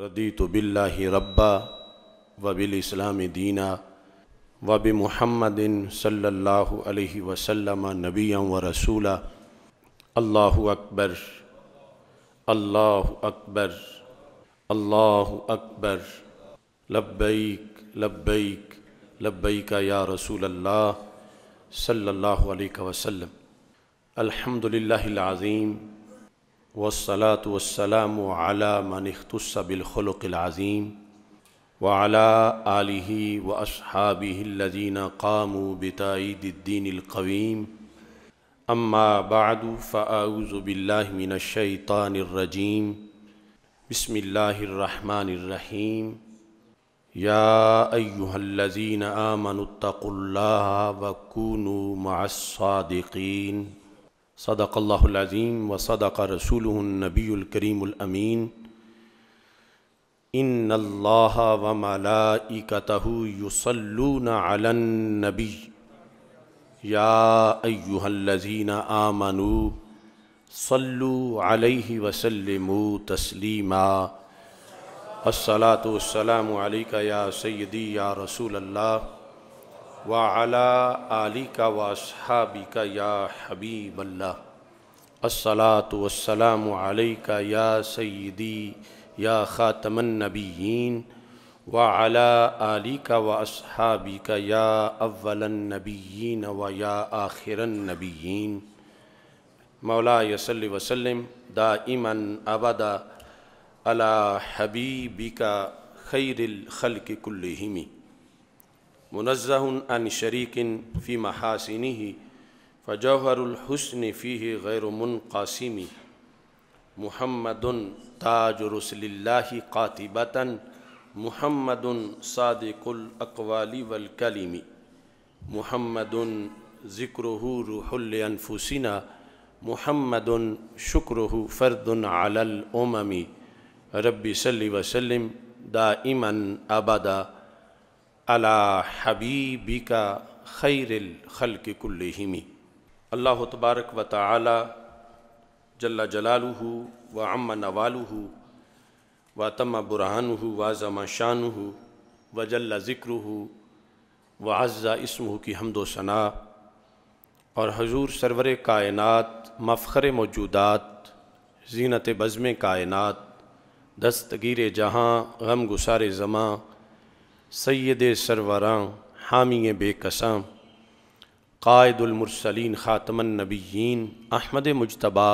ردی باللہ اللہ ربا بالاسلام دینہ و محمد صلی اللہ علیہ وسلم نبی و رسولہ اللہ اکبر اللہ اکبر اللہ اکبر لبیک لبیک لبیک یا رسول اللہ صلی اللہ علیہ وسلم الحمد للہ العظیم والصلاة والسلام و من اختص بالخلق العظيم وعلى آله و اصحاب قاموا قام و القويم أما القویم فأعوذ بالله من الشيطان الرجيم بسم الرحمن الرحمٰن الرحیم یا الذين آمنوا اتقوا الله وكونوا مع الصادقين صدق اللہ العظیم و صدق رسول النبی الکریم الامین ان اللہ و ملائکتہ یصلون علی النبی یا ایہا الذین آمنوا صلو علیہ وسلموا تسلیما السلام علیکہ یا سیدی یا رسول اللہ واہ علی واصحاب یا حبی بلّہ السلاۃ والسلام و علی کا یا سعیدی یا خاطمََن نبی واہ علی کا واصحابی کا یا اول نبی و یا آخر نبی مولا یس وسلم دائما امن ابدا علی حبی بیکا خیر الخل کلمی منزہ عن شریک فی محاسن ف جوہر الحسن فی قاسمی محمد تاج رسل اللہ قاتب محمد صادق الاقوالی والکلیمی محمد ذکر روح النفسینہ محمد شکرہ فرد علی الاممی ربی صلی وسلم دائما ابدا آبادا الحبی بی کا خیر الخل کل اللہ تبارک و تعالی جلا جلالہ و امّ نوالہ و تم برہان ہو وا شانہ شان ہو و جلا ذکر ہو و ازذا عصم ہو حمد و ثناء اور حضور سرور کائنات مفخر موجودات زینت بزم کائنات دستگیر جہاں غم گسار زماں سید سروران حامی بے قسام قائد المرسلین خاتم النبیین احمد مجتبا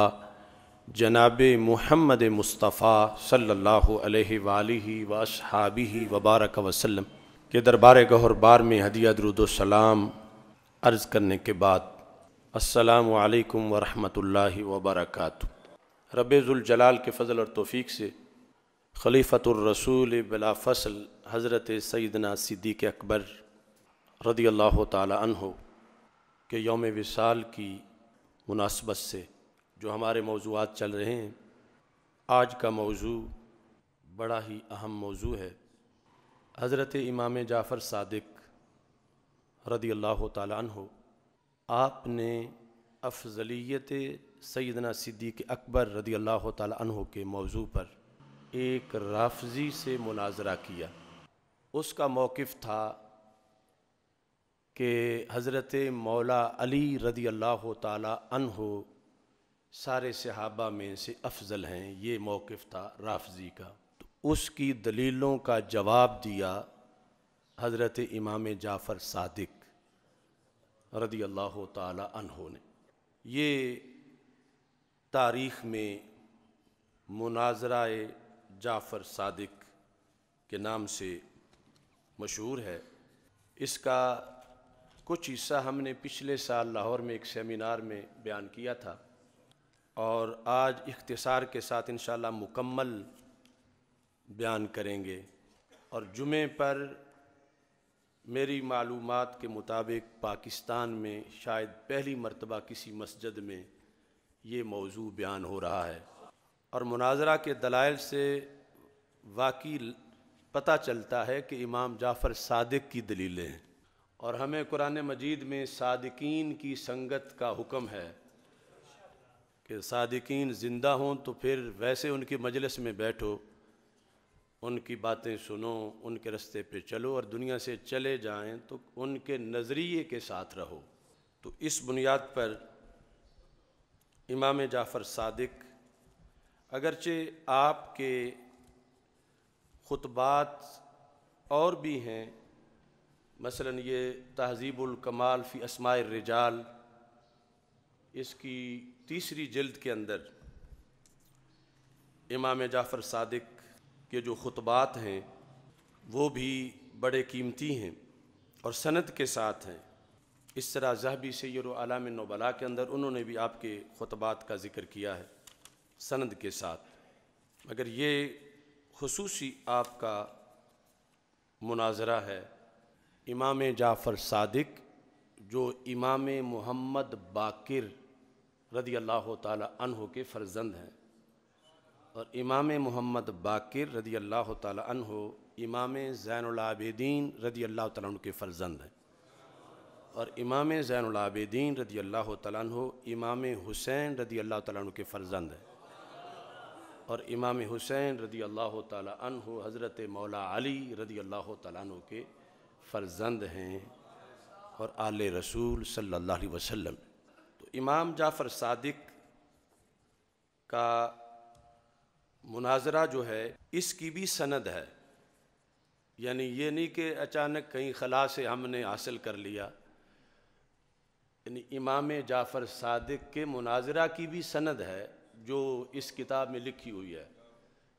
جناب محمد مصطفیٰ صلی اللہ علیہ وآلہ وآصحابہ وبارک وسلم کے دربار گہر بار میں درود و سلام عرض کرنے کے بعد السلام علیکم ورحمت اللہ وبرکاتہ رب الجلال کے فضل اور توفیق سے خلیفۃ الرسول بلا فصل حضرت سیدنا صدیق اکبر رضی اللہ تعالی عنہ کے یوم وصال کی مناسبت سے جو ہمارے موضوعات چل رہے ہیں آج کا موضوع بڑا ہی اہم موضوع ہے حضرت امام جعفر صادق رضی اللہ تعالی عنہ آپ نے افضلیت سیدنا صدیق اکبر رضی اللہ تعالی عنہ کے موضوع پر ایک رافضی سے مناظرہ کیا اس کا موقف تھا کہ حضرت مولا علی رضی اللہ تعالی عنہ سارے صحابہ میں سے افضل ہیں یہ موقف تھا رافضی کا تو اس کی دلیلوں کا جواب دیا حضرت امام جعفر صادق رضی اللہ تعالی عنہ نے یہ تاریخ میں مناظرہ جعفر صادق کے نام سے مشہور ہے اس کا کچھ حصہ ہم نے پچھلے سال لاہور میں ایک سیمینار میں بیان کیا تھا اور آج اختصار کے ساتھ انشاءاللہ مکمل بیان کریں گے اور جمعے پر میری معلومات کے مطابق پاکستان میں شاید پہلی مرتبہ کسی مسجد میں یہ موضوع بیان ہو رہا ہے اور مناظرہ کے دلائل سے واقعی پتہ چلتا ہے کہ امام جعفر صادق کی دلیلیں ہیں اور ہمیں قرآن مجید میں صادقین کی سنگت کا حکم ہے کہ صادقین زندہ ہوں تو پھر ویسے ان کی مجلس میں بیٹھو ان کی باتیں سنو ان کے رستے پہ چلو اور دنیا سے چلے جائیں تو ان کے نظریے کے ساتھ رہو تو اس بنیاد پر امام جعفر صادق اگرچہ آپ کے خطبات اور بھی ہیں مثلا یہ تہذیب الکمال فی اسماء الرجال اس کی تیسری جلد کے اندر امام جعفر صادق کے جو خطبات ہیں وہ بھی بڑے قیمتی ہیں اور سند کے ساتھ ہیں اس طرح زہبی سیر و علام نوبلا کے اندر انہوں نے بھی آپ کے خطبات کا ذکر کیا ہے سند کے ساتھ مگر یہ خصوصی آپ کا مناظرہ ہے امام جعفر صادق جو امام محمد باقر رضی اللہ تعالی عنہ کے فرزند ہیں اور امام محمد باقر رضی اللہ تعالی عنہ امام زین العابدین رضی اللہ تعالیٰ کے فرزند ہیں اور امام زین العابدین رضی اللہ تعالیٰ عنہ امام حسین رضی اللہ تعالیٰ کے فرزند ہیں اور امام حسین رضی اللہ تعالیٰ عنہ حضرت مولا علی رضی اللہ تعالیٰ عنہ کے فرزند ہیں اور آل رسول صلی اللہ علیہ وسلم تو امام جعفر صادق کا مناظرہ جو ہے اس کی بھی سند ہے یعنی یہ نہیں کہ اچانک کہیں خلا سے ہم نے حاصل کر لیا یعنی امام جعفر صادق کے مناظرہ کی بھی سند ہے جو اس کتاب میں لکھی ہوئی ہے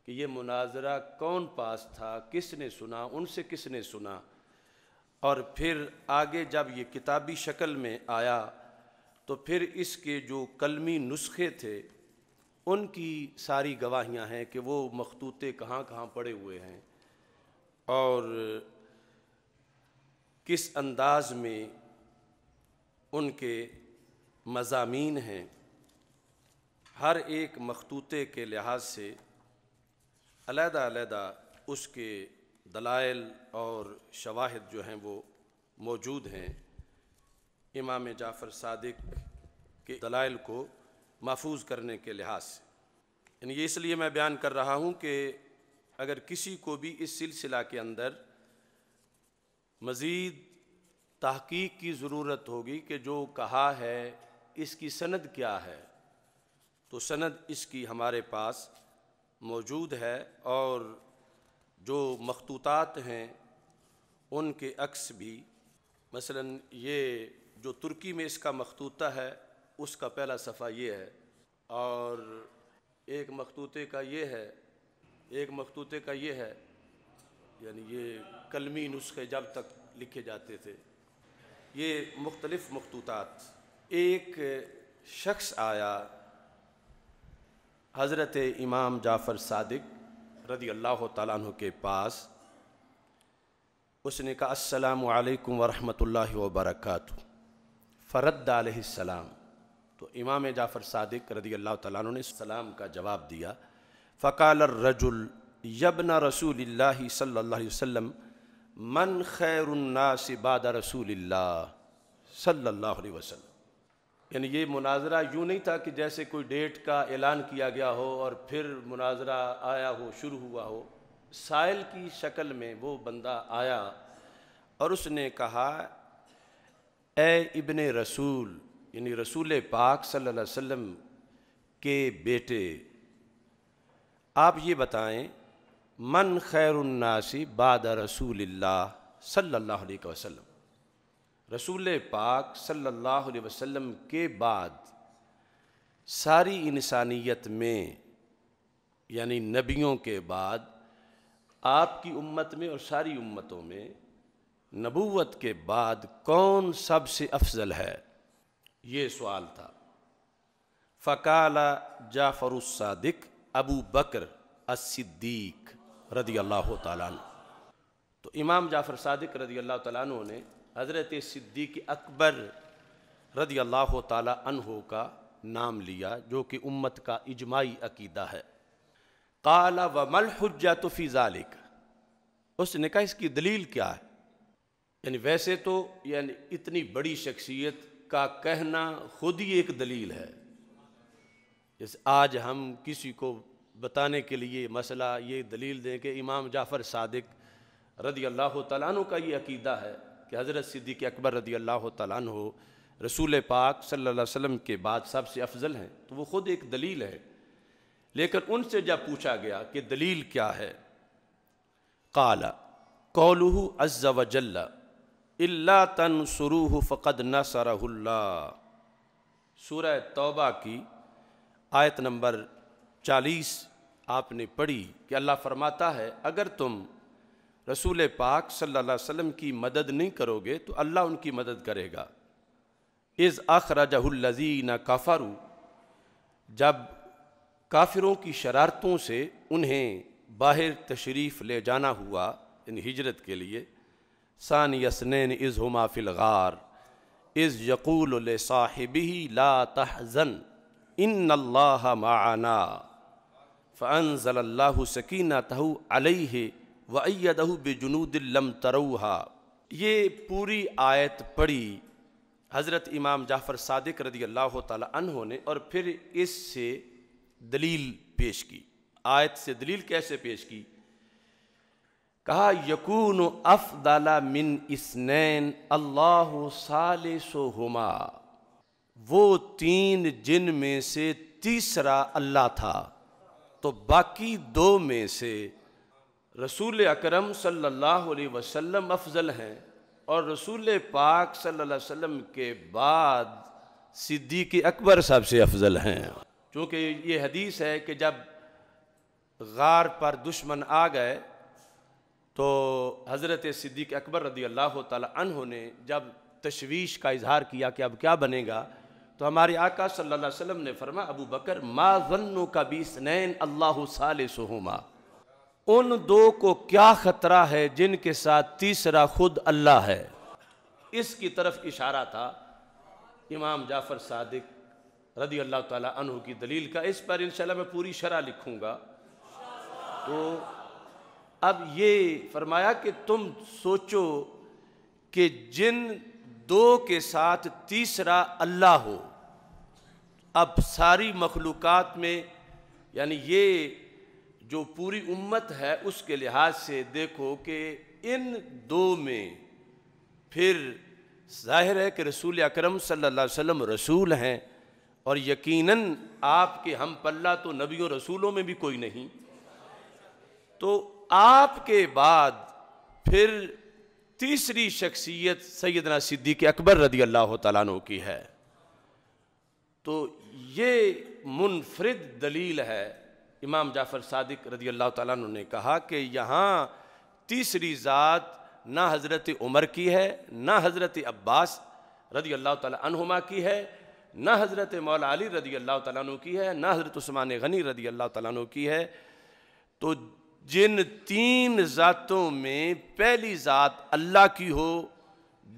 کہ یہ مناظرہ کون پاس تھا کس نے سنا ان سے کس نے سنا اور پھر آگے جب یہ کتابی شکل میں آیا تو پھر اس کے جو کلمی نسخے تھے ان کی ساری گواہیاں ہیں کہ وہ مختوطے کہاں کہاں پڑے ہوئے ہیں اور کس انداز میں ان کے مضامین ہیں ہر ایک مختوطے کے لحاظ سے علیحدہ علیحدہ اس کے دلائل اور شواہد جو ہیں وہ موجود ہیں امام جعفر صادق کے دلائل کو محفوظ کرنے کے لحاظ سے یعنی یہ اس لیے میں بیان کر رہا ہوں کہ اگر کسی کو بھی اس سلسلہ کے اندر مزید تحقیق کی ضرورت ہوگی کہ جو کہا ہے اس کی سند کیا ہے تو سند اس کی ہمارے پاس موجود ہے اور جو مخطوطات ہیں ان کے عکس بھی مثلا یہ جو ترکی میں اس کا مخطوطہ ہے اس کا پہلا صفحہ یہ ہے اور ایک مخطوطے کا یہ ہے ایک مخطوطے کا یہ ہے یعنی یہ کلمی نسخے جب تک لکھے جاتے تھے یہ مختلف مخطوطات ایک شخص آیا حضرت امام جعفر صادق رضی اللہ تعالیٰ عنہ کے پاس اس نے کہا السلام علیکم ورحمۃ اللہ وبرکاتہ فرد علیہ السلام تو امام جعفر صادق رضی اللہ تعالیٰ عنہ نے السلام کا جواب دیا فقال الرجل یبن رسول اللہ صلی اللہ علیہ وسلم من خیر الناس بعد رسول اللہ صلی اللہ علیہ وسلم یعنی یہ مناظرہ یوں نہیں تھا کہ جیسے کوئی ڈیٹ کا اعلان کیا گیا ہو اور پھر مناظرہ آیا ہو شروع ہوا ہو سائل کی شکل میں وہ بندہ آیا اور اس نے کہا اے ابن رسول یعنی رسول پاک صلی اللہ علیہ وسلم کے بیٹے آپ یہ بتائیں من خیر الناسی بعد رسول اللہ صلی اللہ علیہ وسلم رسول پاک صلی اللہ علیہ وسلم کے بعد ساری انسانیت میں یعنی نبیوں کے بعد آپ کی امت میں اور ساری امتوں میں نبوت کے بعد کون سب سے افضل ہے یہ سوال تھا فقالہ جعفر الصادق ابو بکر الصدیق رضی اللہ تعالیٰ عنہ تو امام جعفر صادق رضی اللہ تعالیٰ عنہ نے حضرت صدیق اکبر رضی اللہ تعالی عنہ کا نام لیا جو کہ امت کا اجماعی عقیدہ ہے قال و ملحجیہ فی ذالک اس نے کہا اس کی دلیل کیا ہے یعنی ویسے تو یعنی اتنی بڑی شخصیت کا کہنا خود ہی ایک دلیل ہے جیسے آج ہم کسی کو بتانے کے لیے مسئلہ یہ دلیل دیں کہ امام جعفر صادق رضی اللہ تعالیٰ عنہ کا یہ عقیدہ ہے کہ حضرت صدیق اکبر رضی اللہ تعالیٰ عنہ رسول پاک صلی اللہ علیہ وسلم کے بعد سب سے افضل ہیں تو وہ خود ایک دلیل ہے لیکن ان سے جب پوچھا گیا کہ دلیل کیا ہے قولہ عز و جل اللہ تنصروہ فقد نصرہ اللہ سورہ توبہ کی آیت نمبر چالیس آپ نے پڑھی کہ اللہ فرماتا ہے اگر تم رسول پاک صلی اللہ علیہ وسلم کی مدد نہیں کرو گے تو اللہ ان کی مدد کرے گا از آخراجہ الزین کافارو جب کافروں کی شرارتوں سے انہیں باہر تشریف لے جانا ہوا ان یعنی ہجرت کے لیے سان یسنین از ہما فلغار از عز یقول صاحب تحزن ان اللہ معنا فانزل اللہ سکین تہ علیہ وَأَيَّدَهُ ادہ بے جنو تروہا یہ پوری آیت پڑھی حضرت امام جعفر صادق رضی اللہ تعالیٰ عنہ نے اور پھر اس سے دلیل پیش کی آیت سے دلیل کیسے پیش کی کہا یقون افضل من اسنین اللہ صال ہما وہ تین جن میں سے تیسرا اللہ تھا تو باقی دو میں سے رسول اکرم صلی اللہ علیہ وسلم افضل ہیں اور رسول پاک صلی اللہ علیہ وسلم کے بعد صدیق اکبر صاحب سے افضل ہیں چونکہ یہ حدیث ہے کہ جب غار پر دشمن آ گئے تو حضرت صدیق اکبر رضی اللہ تعالی عنہ نے جب تشویش کا اظہار کیا کہ اب کیا بنے گا تو ہمارے آقا صلی اللہ علیہ وسلم نے فرما ابو بکر ما ظنو کا بیسنین اللہ صحما ان دو کو کیا خطرہ ہے جن کے ساتھ تیسرا خود اللہ ہے اس کی طرف اشارہ تھا امام جعفر صادق رضی اللہ تعالیٰ عنہ کی دلیل کا اس پر انشاءاللہ میں پوری شرح لکھوں گا تو اب یہ فرمایا کہ تم سوچو کہ جن دو کے ساتھ تیسرا اللہ ہو اب ساری مخلوقات میں یعنی یہ جو پوری امت ہے اس کے لحاظ سے دیکھو کہ ان دو میں پھر ظاہر ہے کہ رسول اکرم صلی اللہ علیہ وسلم رسول ہیں اور یقیناً آپ کے ہم پلہ تو نبیوں رسولوں میں بھی کوئی نہیں تو آپ کے بعد پھر تیسری شخصیت سیدنا صدیق اکبر رضی اللہ تعالیٰ عنہ کی ہے تو یہ منفرد دلیل ہے امام جعفر صادق رضی اللہ تعالیٰ عنہ نے کہا کہ یہاں تیسری ذات نہ حضرت عمر کی ہے نہ حضرت عباس رضی اللہ تعالیٰ عنہما کی ہے نہ حضرت مولا علی رضی اللہ تعالیٰ عنہ کی ہے نہ حضرت عثمان غنی رضی اللہ تعالیٰ عنہ کی ہے تو جن تین ذاتوں میں پہلی ذات اللہ کی ہو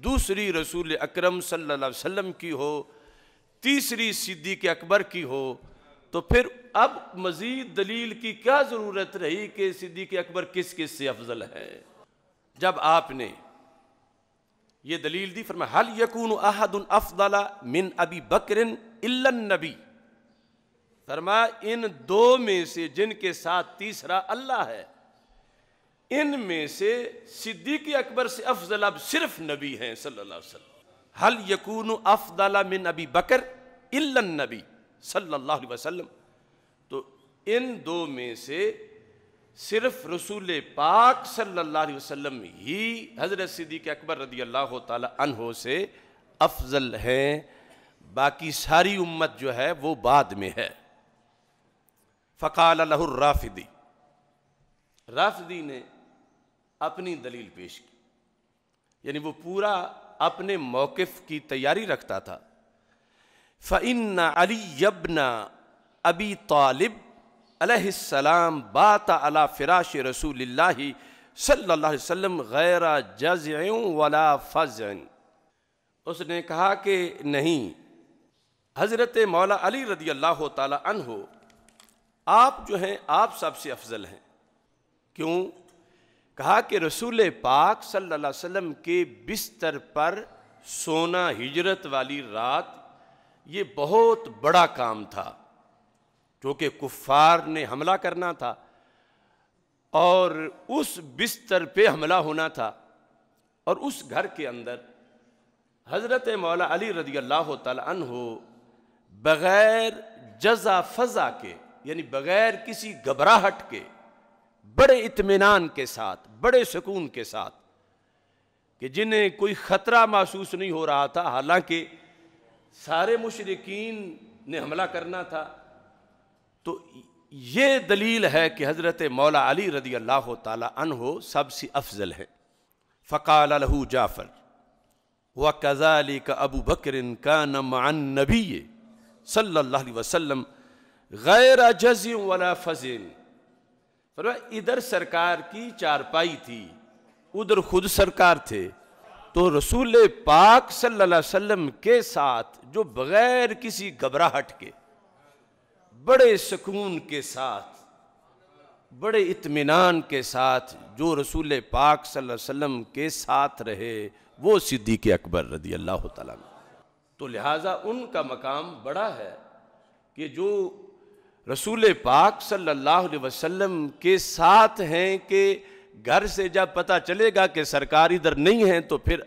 دوسری رسول اکرم صلی اللہ علیہ وسلم کی ہو تیسری صدیق اکبر کی ہو تو پھر اب مزید دلیل کی کیا ضرورت رہی کہ صدیق اکبر کس کس سے افضل ہے جب آپ نے یہ دلیل دی يَكُونُ أَحَدٌ یقون مِنْ من بَكْرٍ إِلَّا النَّبِي فرما ان دو میں سے جن کے ساتھ تیسرا اللہ ہے ان میں سے صدیق اکبر سے افضل اب صرف نبی ہیں صلی اللہ علیہ وسلم حَلْ یقون أَفْضَلَ من أَبِي بکر إِلَّا النَّبِي صلی اللہ علیہ وسلم ان دو میں سے صرف رسول پاک صلی اللہ علیہ وسلم ہی حضرت صدیق اکبر رضی اللہ تعالی عنہ سے افضل ہیں باقی ساری امت جو ہے وہ بعد میں ہے فقال الرافدی رافدی نے اپنی دلیل پیش کی یعنی وہ پورا اپنے موقف کی تیاری رکھتا تھا فعن علی ابی طالب علیہ السلام بات علی فراش رسول اللہ صلی اللہ علیہ وسلم غیر جزع ولا فزع اس نے کہا کہ نہیں حضرت مولا علی رضی اللہ تعالی عنہ آپ جو ہیں آپ سب سے افضل ہیں کیوں کہا کہ رسول پاک صلی اللہ علیہ وسلم کے بستر پر سونا ہجرت والی رات یہ بہت بڑا کام تھا کیونکہ کفار نے حملہ کرنا تھا اور اس بستر پہ حملہ ہونا تھا اور اس گھر کے اندر حضرت مولا علی رضی اللہ تعالیٰ بغیر جزا فضا کے یعنی بغیر کسی گھبراہٹ کے بڑے اطمینان کے ساتھ بڑے سکون کے ساتھ کہ جنہیں کوئی خطرہ محسوس نہیں ہو رہا تھا حالانکہ سارے مشرقین نے حملہ کرنا تھا تو یہ دلیل ہے کہ حضرت مولا علی رضی اللہ تعالی عنہ سب سے افضل ہے فقال لہو و وَكَذَلِكَ أَبُو کا ابو بکر کا نمان نبی صلی اللہ علیہ وسلم غیر والا فضل ادھر سرکار کی چارپائی تھی ادھر خود سرکار تھے تو رسول پاک صلی اللہ علیہ وسلم کے ساتھ جو بغیر کسی گھبراہٹ کے بڑے سکون کے ساتھ بڑے اطمینان کے ساتھ جو رسول پاک صلی اللہ علیہ وسلم کے ساتھ رہے وہ صدیق اکبر رضی اللہ تعالیٰ عنہ تو لہٰذا ان کا مقام بڑا ہے کہ جو رسول پاک صلی اللہ علیہ وسلم کے ساتھ ہیں کہ گھر سے جب پتہ چلے گا کہ سرکار ادھر نہیں ہیں تو پھر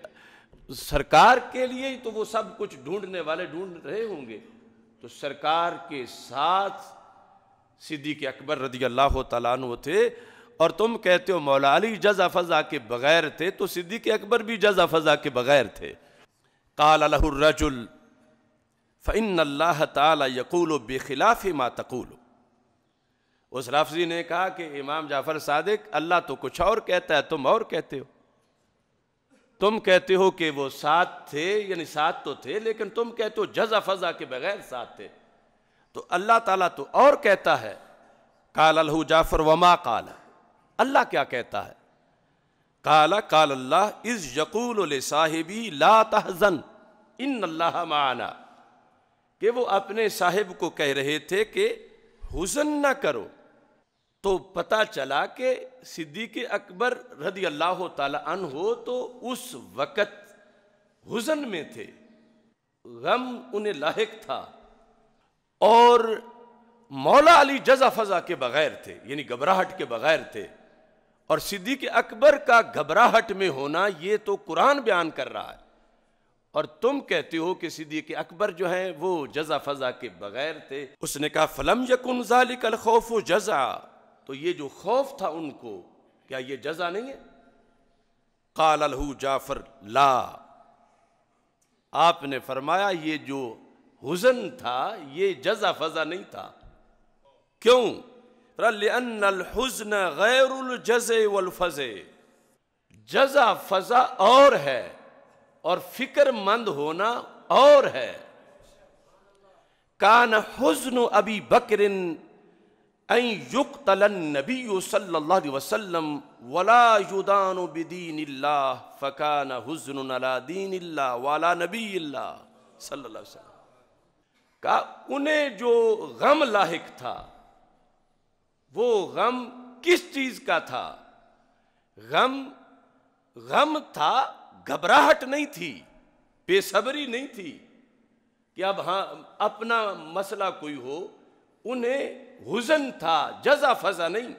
سرکار کے لیے ہی تو وہ سب کچھ ڈھونڈنے والے ڈھونڈ رہے ہوں گے تو سرکار کے ساتھ صدیق اکبر رضی اللہ تعالیٰ عنہ تھے اور تم کہتے ہو مولا علی جزا فضا کے بغیر تھے تو صدیق کے اکبر بھی جزا فضا کے بغیر تھے کال الہ فن اللہ تعالی یقول و بے خلاف اس رفظی نے کہا کہ امام جعفر صادق اللہ تو کچھ اور کہتا ہے تم اور کہتے ہو تم کہتے ہو کہ وہ ساتھ تھے یعنی ساتھ تو تھے لیکن تم کہتے ہو جزا فضا کے بغیر ساتھ تھے تو اللہ تعالیٰ تو اور کہتا ہے کالا جعفر وما قال اللہ کیا کہتا ہے قال قال اللہ از یقول تحزن ان اللہ معنی کہ وہ اپنے صاحب کو کہہ رہے تھے کہ حزن نہ کرو تو پتہ چلا کہ صدیق اکبر رضی اللہ تعالی ہو تو اس وقت حزن میں تھے غم انہیں لاحق تھا اور مولا علی جزا فضا کے بغیر تھے یعنی گھبراہٹ کے بغیر تھے اور صدیق اکبر کا گھبراہٹ میں ہونا یہ تو قرآن بیان کر رہا ہے اور تم کہتے ہو کہ صدیق اکبر جو ہیں وہ جزا فضا کے بغیر تھے اس نے کہا فلم یکن ذالک الخوف جزا تو یہ جو خوف تھا ان کو کیا یہ جزا نہیں ہے کال الح جعفر لا آپ نے فرمایا یہ جو حزن تھا یہ جزا فضا نہیں تھا کیوں لأن الحزن غیر الجز جزا فضا اور ہے اور فکر مند ہونا اور ہے کان حزن ابی بکرن أن يقتل النبي صلى الله عليه وسلم ولا يدان بدين الله فكان حزن على دين الله ولا نبي الله صلى الله عليه وسلم का उन्हें जो गम लाक था वो गम किस चीज का था गम गम था घबराहट नहीं थी बेसब्री नहीं थी कि अब हाँ अपना मसला कोई हो انہیں حزن تھا جزا فضا نہیں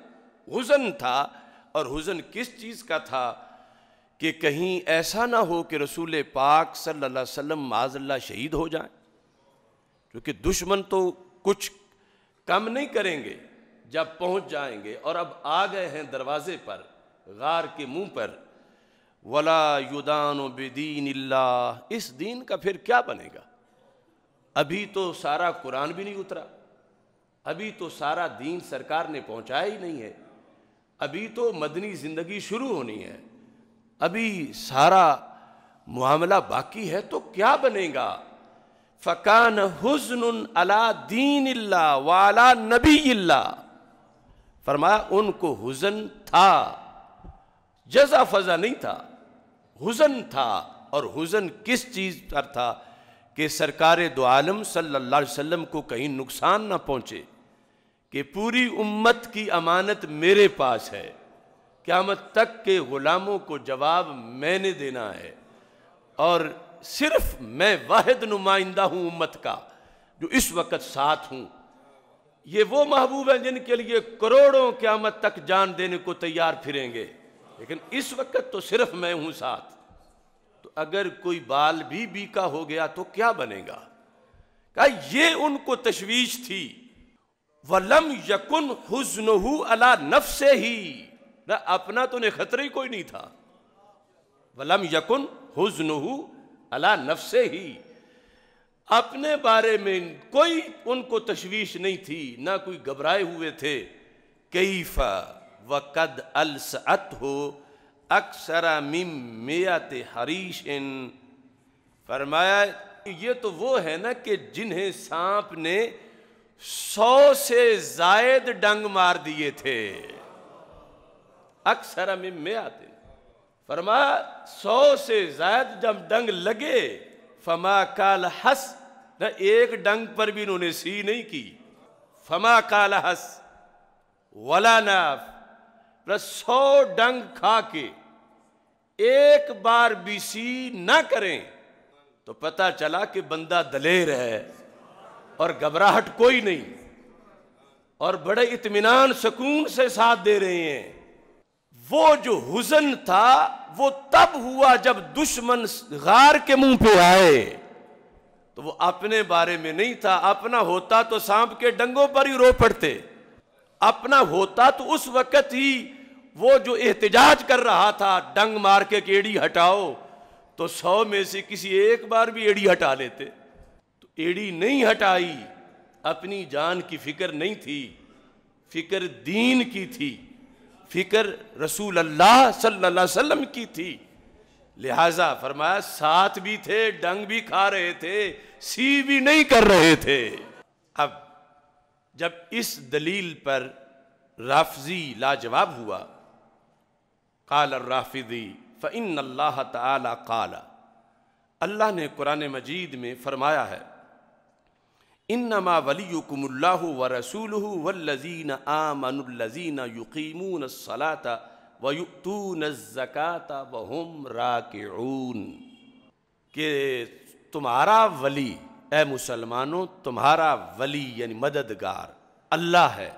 حزن تھا اور حزن کس چیز کا تھا کہ کہیں ایسا نہ ہو کہ رسول پاک صلی اللہ علیہ وسلم معاذ اللہ شہید ہو جائیں کیونکہ دشمن تو کچھ کم نہیں کریں گے جب پہنچ جائیں گے اور اب آ گئے ہیں دروازے پر غار کے منہ پر ولا یدان و بدین اللہ اس دین کا پھر کیا بنے گا ابھی تو سارا قرآن بھی نہیں اترا ابھی تو سارا دین سرکار نے پہنچایا ہی نہیں ہے ابھی تو مدنی زندگی شروع ہونی ہے ابھی سارا معاملہ باقی ہے تو کیا بنے گا فکان حسن اللہ دین اللہ والا نبی اللہ فرمایا ان کو حزن تھا جزا فضا نہیں تھا حزن تھا اور حزن کس چیز پر تھا کہ سرکار دو عالم صلی اللہ علیہ وسلم کو کہیں نقصان نہ پہنچے کہ پوری امت کی امانت میرے پاس ہے قیامت تک کے غلاموں کو جواب میں نے دینا ہے اور صرف میں واحد نمائندہ ہوں امت کا جو اس وقت ساتھ ہوں یہ وہ محبوب ہیں جن کے لیے کروڑوں قیامت تک جان دینے کو تیار پھریں گے لیکن اس وقت تو صرف میں ہوں ساتھ تو اگر کوئی بال بھی بیکا ہو گیا تو کیا بنے گا کہا یہ ان کو تشویش تھی وَلَمْ يَكُنْ حُزْنُهُ عَلَى نَفْسِهِ نہ اپنا تو انہیں خطر ہی کوئی نہیں تھا وَلَمْ يَكُنْ حُزْنُهُ عَلَى نَفْسِهِ اپنے بارے میں کوئی ان کو تشویش نہیں تھی نہ کوئی گبرائے ہوئے تھے كَيْفَ وَقَدْ أَلْسَعَتْهُ اَكْسَرَ مِمْ مِيَاتِ حَرِيشٍ فرمایا یہ تو وہ ہے نا کہ جنہیں سامپ نے کہ سو سے زائد ڈنگ مار دیے تھے اکثر ہم میں آتے فرما سو سے زائد جب ڈنگ لگے فما کال ہس نہ ایک ڈنگ پر بھی انہوں نے سی نہیں کی فما کال ہس ولا ناف سو ڈنگ کھا کے ایک بار بھی سی نہ کریں تو پتا چلا کہ بندہ دلیر ہے اور گھبراہٹ کوئی نہیں اور بڑے اطمینان سکون سے ساتھ دے رہے ہیں وہ جو حزن تھا وہ تب ہوا جب دشمن غار کے منہ پہ آئے تو وہ اپنے بارے میں نہیں تھا اپنا ہوتا تو سانپ کے ڈنگوں پر ہی رو پڑتے اپنا ہوتا تو اس وقت ہی وہ جو احتجاج کر رہا تھا ڈنگ مار کے ایڑی ہٹاؤ تو سو میں سے کسی ایک بار بھی ایڑی ہٹا لیتے ایڑی نہیں ہٹائی اپنی جان کی فکر نہیں تھی فکر دین کی تھی فکر رسول اللہ صلی اللہ علیہ وسلم کی تھی لہٰذا فرمایا ساتھ بھی تھے ڈنگ بھی کھا رہے تھے سی بھی نہیں کر رہے تھے اب جب اس دلیل پر لا لاجواب ہوا قال الرافضی فَإِنَّ اللہ تعالی قَالَ اللہ نے قرآن مجید میں فرمایا ہے انما ولیکم اللہ و رسول و لذین آمن الزین یقینا و ذکا و حمر کہ تمہارا ولی اے مسلمانوں تمہارا ولی یعنی مددگار اللہ ہے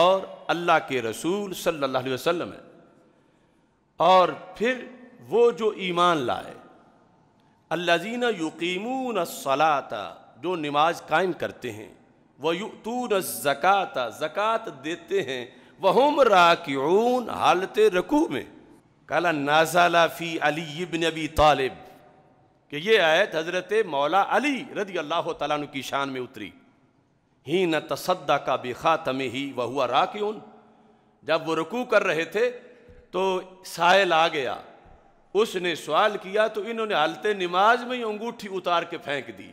اور اللہ کے رسول صلی اللہ علیہ وسلم ہے اور پھر وہ جو ایمان لائے اللہ زین یقیمون سلاطا جو نماز قائم کرتے ہیں وہ یو تور زکاتا دیتے ہیں وہ را کیون حالت رقو میں کالا ابی طالب کہ یہ آیت حضرت مولا علی رضی اللہ تعالیٰ عنہ کی شان میں اتری ہی نہ بِخَاتَمِهِ کا رَاكِعُونَ ہی وہ ہوا راکیون جب وہ رکو کر رہے تھے تو سائل آ گیا اس نے سوال کیا تو انہوں نے حالت نماز میں انگوٹھی اتار کے پھینک دی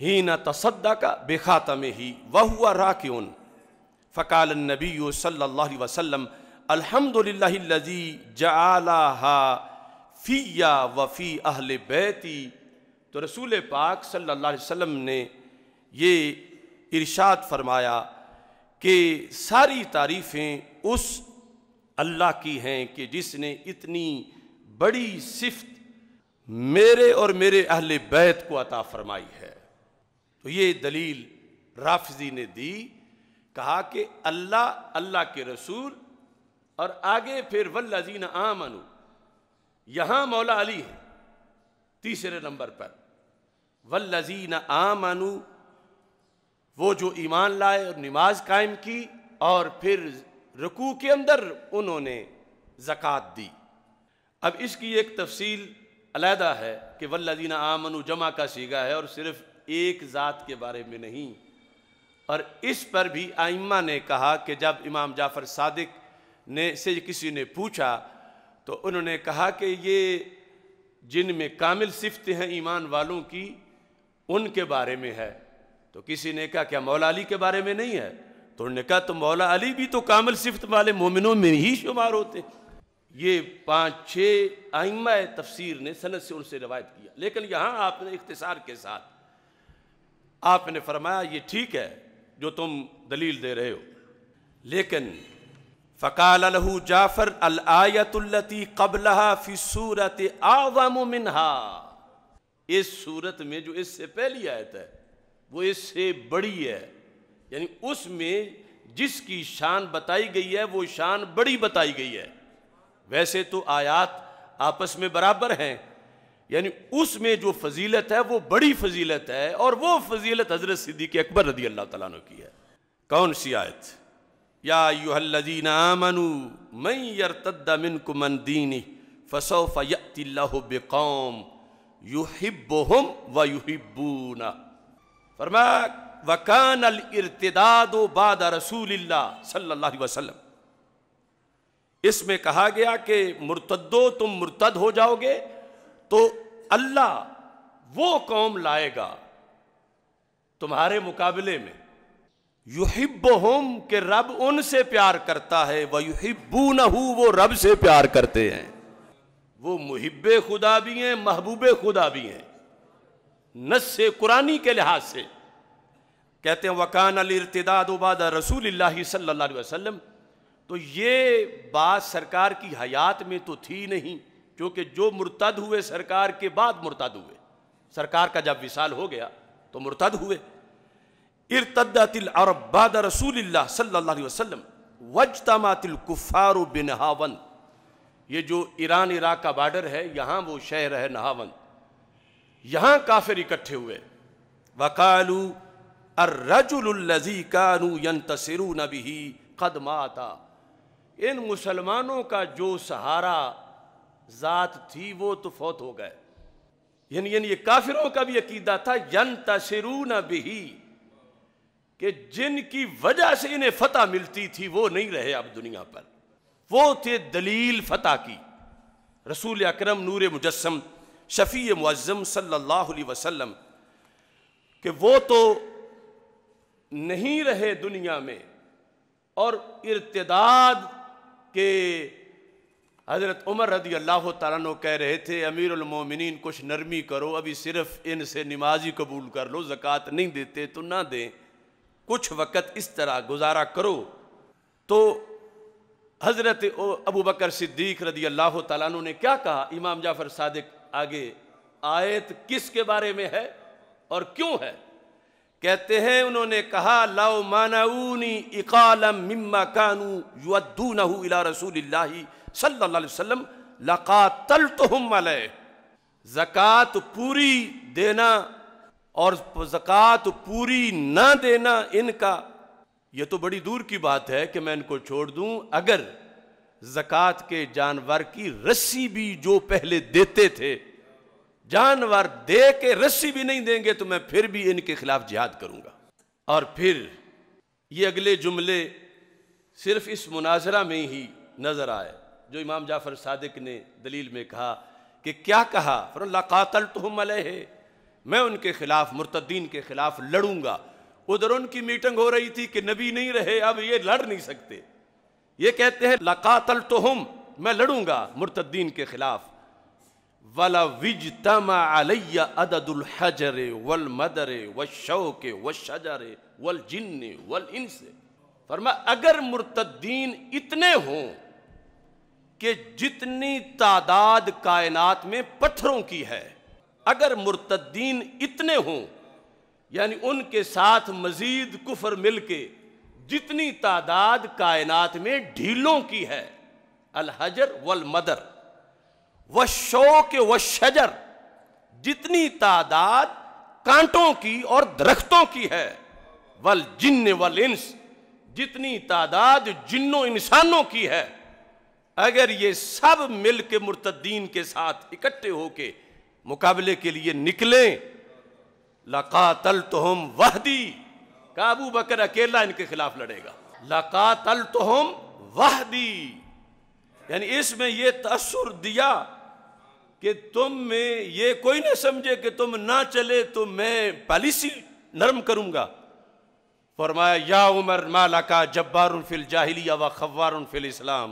ہینہ تصدق کا بے خاتمِ ہی وا را فقال النبی صلی اللہ علیہ وسلم الحمد للہ جل فی وفی اہل بیتی تو رسول پاک صلی اللہ علیہ وسلم نے یہ ارشاد فرمایا کہ ساری تعریفیں اس اللہ کی ہیں کہ جس نے اتنی بڑی صفت میرے اور میرے اہل بیت کو عطا فرمائی ہے تو یہ دلیل رافضی نے دی کہا کہ اللہ اللہ کے رسول اور آگے پھر والذین آمنو یہاں مولا علی ہے تیسرے نمبر پر والذین آمنو وہ جو ایمان لائے اور نماز قائم کی اور پھر رکوع کے اندر انہوں نے زکوٰۃ دی اب اس کی ایک تفصیل علیحدہ ہے کہ والذین آمنو جمع کا سیگا ہے اور صرف ایک ذات کے بارے میں نہیں اور اس پر بھی آئمہ نے کہا کہ جب امام جعفر صادق نے کسی نے پوچھا تو انہوں نے کہا کہ یہ جن میں کامل صفت ہیں ایمان والوں کی ان کے بارے میں ہے تو کسی نے کہا کیا مولا علی کے بارے میں نہیں ہے تو انہوں نے کہا تو مولا علی بھی تو کامل صفت والے مومنوں میں ہی شمار ہوتے ہیں یہ پانچ چھ آئمہ تفسیر نے صنعت سے ان سے روایت کیا لیکن یہاں آپ نے اختصار کے ساتھ آپ نے فرمایا یہ ٹھیک ہے جو تم دلیل دے رہے ہو لیکن فقال له جعفر الآیت التی قبل صورت منها اس صورت میں جو اس سے پہلی آیت ہے وہ اس سے بڑی ہے یعنی اس میں جس کی شان بتائی گئی ہے وہ شان بڑی بتائی گئی ہے ویسے تو آیات آپس میں برابر ہیں یعنی اس میں جو فضیلت ہے وہ بڑی فضیلت ہے اور وہ فضیلت حضرت صدیق اکبر رضی اللہ تعالیٰ نے کی ہے کون سی آیت یا ایوہ الذین آمنوا من یرتد منکم من دینی فسوف یأتی اللہ بقوم یحبوہم و یحبونا فرما وکان الارتداد بعد رسول اللہ صلی اللہ علیہ وسلم اس میں کہا گیا کہ مرتدو تم مرتد ہو جاؤ گے تو اللہ وہ قوم لائے گا تمہارے مقابلے میں یحب کہ رب ان سے پیار کرتا ہے وہ نہ وہ رب سے پیار کرتے ہیں وہ محب خدا بھی ہیں محبوب خدا بھی ہیں نس سے قرآنی کے لحاظ سے کہتے ہیں وَقَانَ علی بَعْدَ رَسُولِ رسول اللہ صلی اللہ علیہ وسلم تو یہ بات سرکار کی حیات میں تو تھی نہیں کیونکہ جو مرتد ہوئے سرکار کے بعد مرتد ہوئے سرکار کا جب وصال ہو گیا تو مرتد ہوئے ارتدت العرب بعد رسول اللہ صلی اللہ علیہ وسلم وجتمات الکفار بنہاون یہ جو ایران عراق کا بارڈر ہے یہاں وہ شہر ہے نہاون یہاں کافر اکٹھے ہوئے وقالو الرجل الذي كانوا ینتصرون به قد ماتا ان مسلمانوں کا جو سہارا ذات تھی وہ تو فوت ہو گئے یعنی یعنی یہ کافروں کا بھی عقیدہ تھا یعنی تشرون بھی کہ جن کی وجہ سے انہیں فتح ملتی تھی وہ نہیں رہے اب دنیا پر وہ تھے دلیل فتح کی رسول اکرم نور مجسم شفیع معظم صلی اللہ علیہ وسلم کہ وہ تو نہیں رہے دنیا میں اور ارتداد کے حضرت عمر رضی اللہ تعالیٰ کہہ رہے تھے امیر المومنین کچھ نرمی کرو ابھی صرف ان سے نمازی قبول کر لو زکوٰۃ نہیں دیتے تو نہ دیں کچھ وقت اس طرح گزارا کرو تو حضرت ابو بکر صدیق رضی اللہ تعالیٰ نے کیا کہا امام جعفر صادق آگے آیت کس کے بارے میں ہے اور کیوں ہے کہتے ہیں انہوں نے کہا مِمَّا كَانُوا يُوَدُّونَهُ مما کانو اللَّهِ صلی اللہ علیہ وسلم عَلَيْهِ زکاة پوری دینا اور زکاة پوری نہ دینا ان کا یہ تو بڑی دور کی بات ہے کہ میں ان کو چھوڑ دوں اگر زکاة کے جانور کی رسی بھی جو پہلے دیتے تھے جانور دے کے رسی بھی نہیں دیں گے تو میں پھر بھی ان کے خلاف جہاد کروں گا اور پھر یہ اگلے جملے صرف اس مناظرہ میں ہی نظر آئے جو امام جعفر صادق نے دلیل میں کہا کہ کیا کہا پر اللہ قاتلتہم علیہ میں ان کے خلاف مرتدین کے خلاف لڑوں گا ادھر ان کی میٹنگ ہو رہی تھی کہ نبی نہیں رہے اب یہ لڑ نہیں سکتے یہ کہتے ہیں لَقَاتَلْتُهُمْ میں لڑوں گا مرتدین کے خلاف وَلَا وِجْتَمَ عَلَيَّ عَدَدُ الْحَجَرِ وَالْمَدَرِ وَالشَّوْكِ وَالشَّجَرِ وَالْجِنِّ وَالْإِنسِ فرما اگر مرتدین اتنے ہوں کہ جتنی تعداد کائنات میں پتھروں کی ہے اگر مرتدین اتنے ہوں یعنی ان کے ساتھ مزید کفر مل کے جتنی تعداد کائنات میں ڈھیلوں کی ہے الحجر والمدر وشوک و شوق و شجر جتنی تعداد کانٹوں کی اور درختوں کی ہے ول جن جتنی تعداد جنوں انسانوں کی ہے اگر یہ سب مل کے مرتدین کے ساتھ اکٹھے ہو کے مقابلے کے لیے نکلیں لَقَاتَلْتُهُمْ ال کہ ابو بکر اکیلا ان کے خلاف لڑے گا لَقَاتَلْتُهُمْ التحم یعنی اس میں یہ تأثر دیا کہ تم میں یہ کوئی نہ سمجھے کہ تم نہ چلے تو میں پالیسی نرم کروں گا فرمایا یا عمر مالکا لکا جبار الجاہلیہ جاہلی و خبر فی الاسلام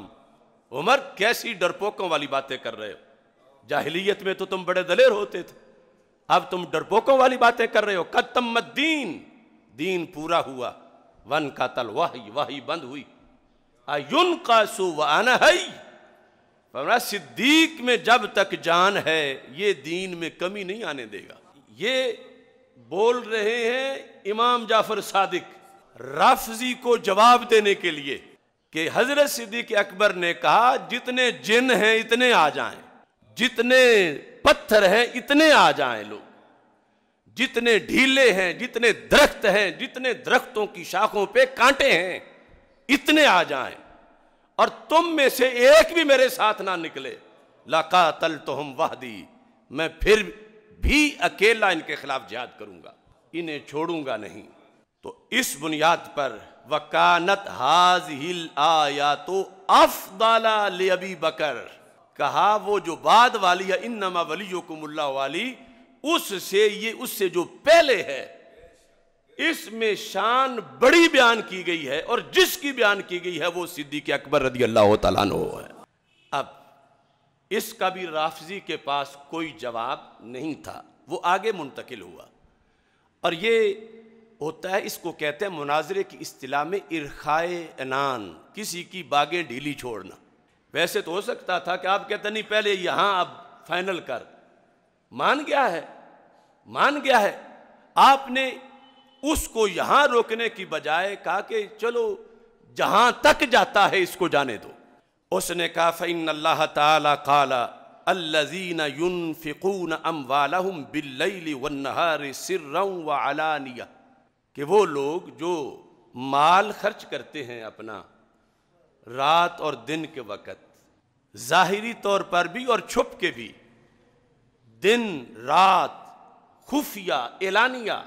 عمر کیسی ڈرپوکوں والی باتیں کر رہے ہو جاہلیت میں تو تم بڑے دلیر ہوتے تھے اب تم ڈرپوکوں والی باتیں کر رہے ہو قتم دین پورا ہوا ون کا تل واہی واہی بند ہوئی فرمایا صدیق میں جب تک جان ہے یہ دین میں کمی نہیں آنے دے گا یہ بول رہے ہیں امام جعفر صادق رفضی کو جواب دینے کے لیے کہ حضرت صدیق اکبر نے کہا جتنے جن ہیں اتنے آ جائیں جتنے پتھر ہیں اتنے آ جائیں لوگ جتنے ڈھیلے ہیں جتنے درخت ہیں جتنے درختوں کی شاخوں پہ کانٹے ہیں اتنے آ جائیں اور تم میں سے ایک بھی میرے ساتھ نہ نکلے لا کا تل تم وہ میں پھر بھی اکیلا ان کے خلاف جہاد کروں گا انہیں چھوڑوں گا نہیں تو اس بنیاد پر وَقَانَتْ هَذِهِ الْآَيَاتُ اَفْضَلَا لِعَبِي بَكَرْ کہا وہ جو بعد والی ہے اِنَّمَا وَلِيُّكُمُ اللَّهُ وَالِي اس سے یہ اس سے جو پہلے ہے اس میں شان بڑی بیان کی گئی ہے اور جس کی بیان کی گئی ہے وہ صدیق اکبر رضی اللہ تعالیٰ عنہ ہے اب اس کا بھی رافضی کے پاس کوئی جواب نہیں تھا وہ آگے منتقل ہوا اور یہ ہوتا ہے اس کو کہتے ہیں مناظرے کی اسطلاح میں ارخائے انان کسی کی باگیں ڈھیلی چھوڑنا ویسے تو ہو سکتا تھا کہ آپ کہتے ہیں نہیں پہلے یہاں اب فائنل کر مان گیا ہے مان گیا ہے آپ نے اس کو یہاں روکنے کی بجائے کہا کہ چلو جہاں تک جاتا ہے اس کو جانے دو اس نے کہا فَإِنَّ اللَّهَ تَعَالَىٰ قَالَ الَّذِينَ يُنفِقُونَ أَمْوَالَهُمْ بِاللَّيْلِ وَالنَّهَارِ سِرًّا وَعَلَانِيَةً کہ وہ لوگ جو مال خرچ کرتے ہیں اپنا رات اور دن کے وقت ظاہری طور پر بھی اور چھپ کے بھی دن رات خفیہ اعلانیہ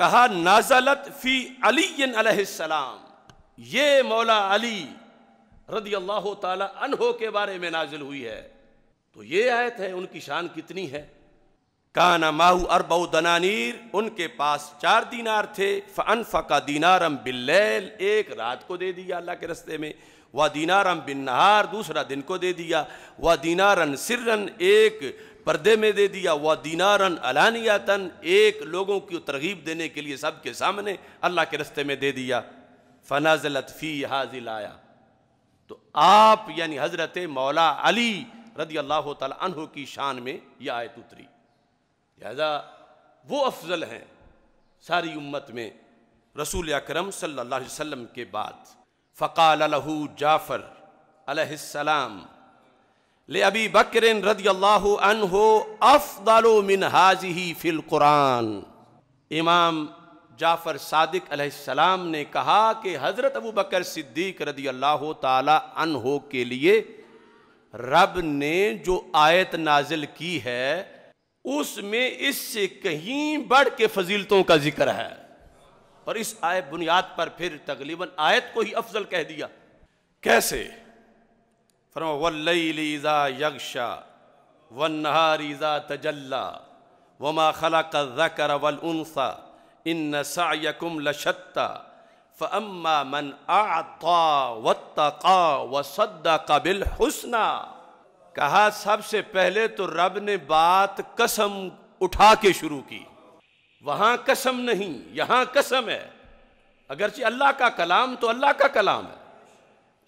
کہا نازلت فی علی علیہ السلام یہ مولا علی رضی اللہ تعالی عنہ کے بارے میں نازل ہوئی ہے تو یہ آیت ہے ان کی شان کتنی ہے کانا ماہو اربعو دنانیر ان کے پاس چار دینار تھے ف انف دینارم باللیل ایک رات کو دے دیا اللہ کے رستے میں و دینار بن نہار دوسرا دن کو دے دیا وہ دینارن سرن ایک پردے میں دے دیا وہ دینارن ایک لوگوں کی ترغیب دینے کے لیے سب کے سامنے اللہ کے رستے میں دے دیا فنازلت فی حاضل آیا تو آپ یعنی حضرت مولا علی رضی اللہ تعالیٰ کی شان میں یہ آیت اتری لہذا وہ افضل ہیں ساری امت میں رسول اکرم صلی اللہ علیہ وسلم کے بعد فقال جعفر علیہ السلام حاضی فی القرآن امام جعفر صادق علیہ السلام نے کہا کہ حضرت ابو بکر صدیق رضی اللہ تعالی عنہ کے لیے رب نے جو آیت نازل کی ہے اس میں اس سے کہیں بڑھ کے فضیلتوں کا ذکر ہے اور اس آئے بنیاد پر پھر تقلیباً آیت کو ہی افضل کہہ دیا کیسے فرما واللیل اذا یقشا والنہار اذا تجلا وما خلق الذکر والانسا ان سعیكم لشتا فَأَمَّا مَنْ أَعْطَى وَاتَّقَى وَصَدَّقَ بِالْحُسْنَى کہا سب سے پہلے تو رب نے بات قسم اٹھا کے شروع کی وہاں قسم نہیں یہاں قسم ہے اگرچہ اللہ کا کلام تو اللہ کا کلام ہے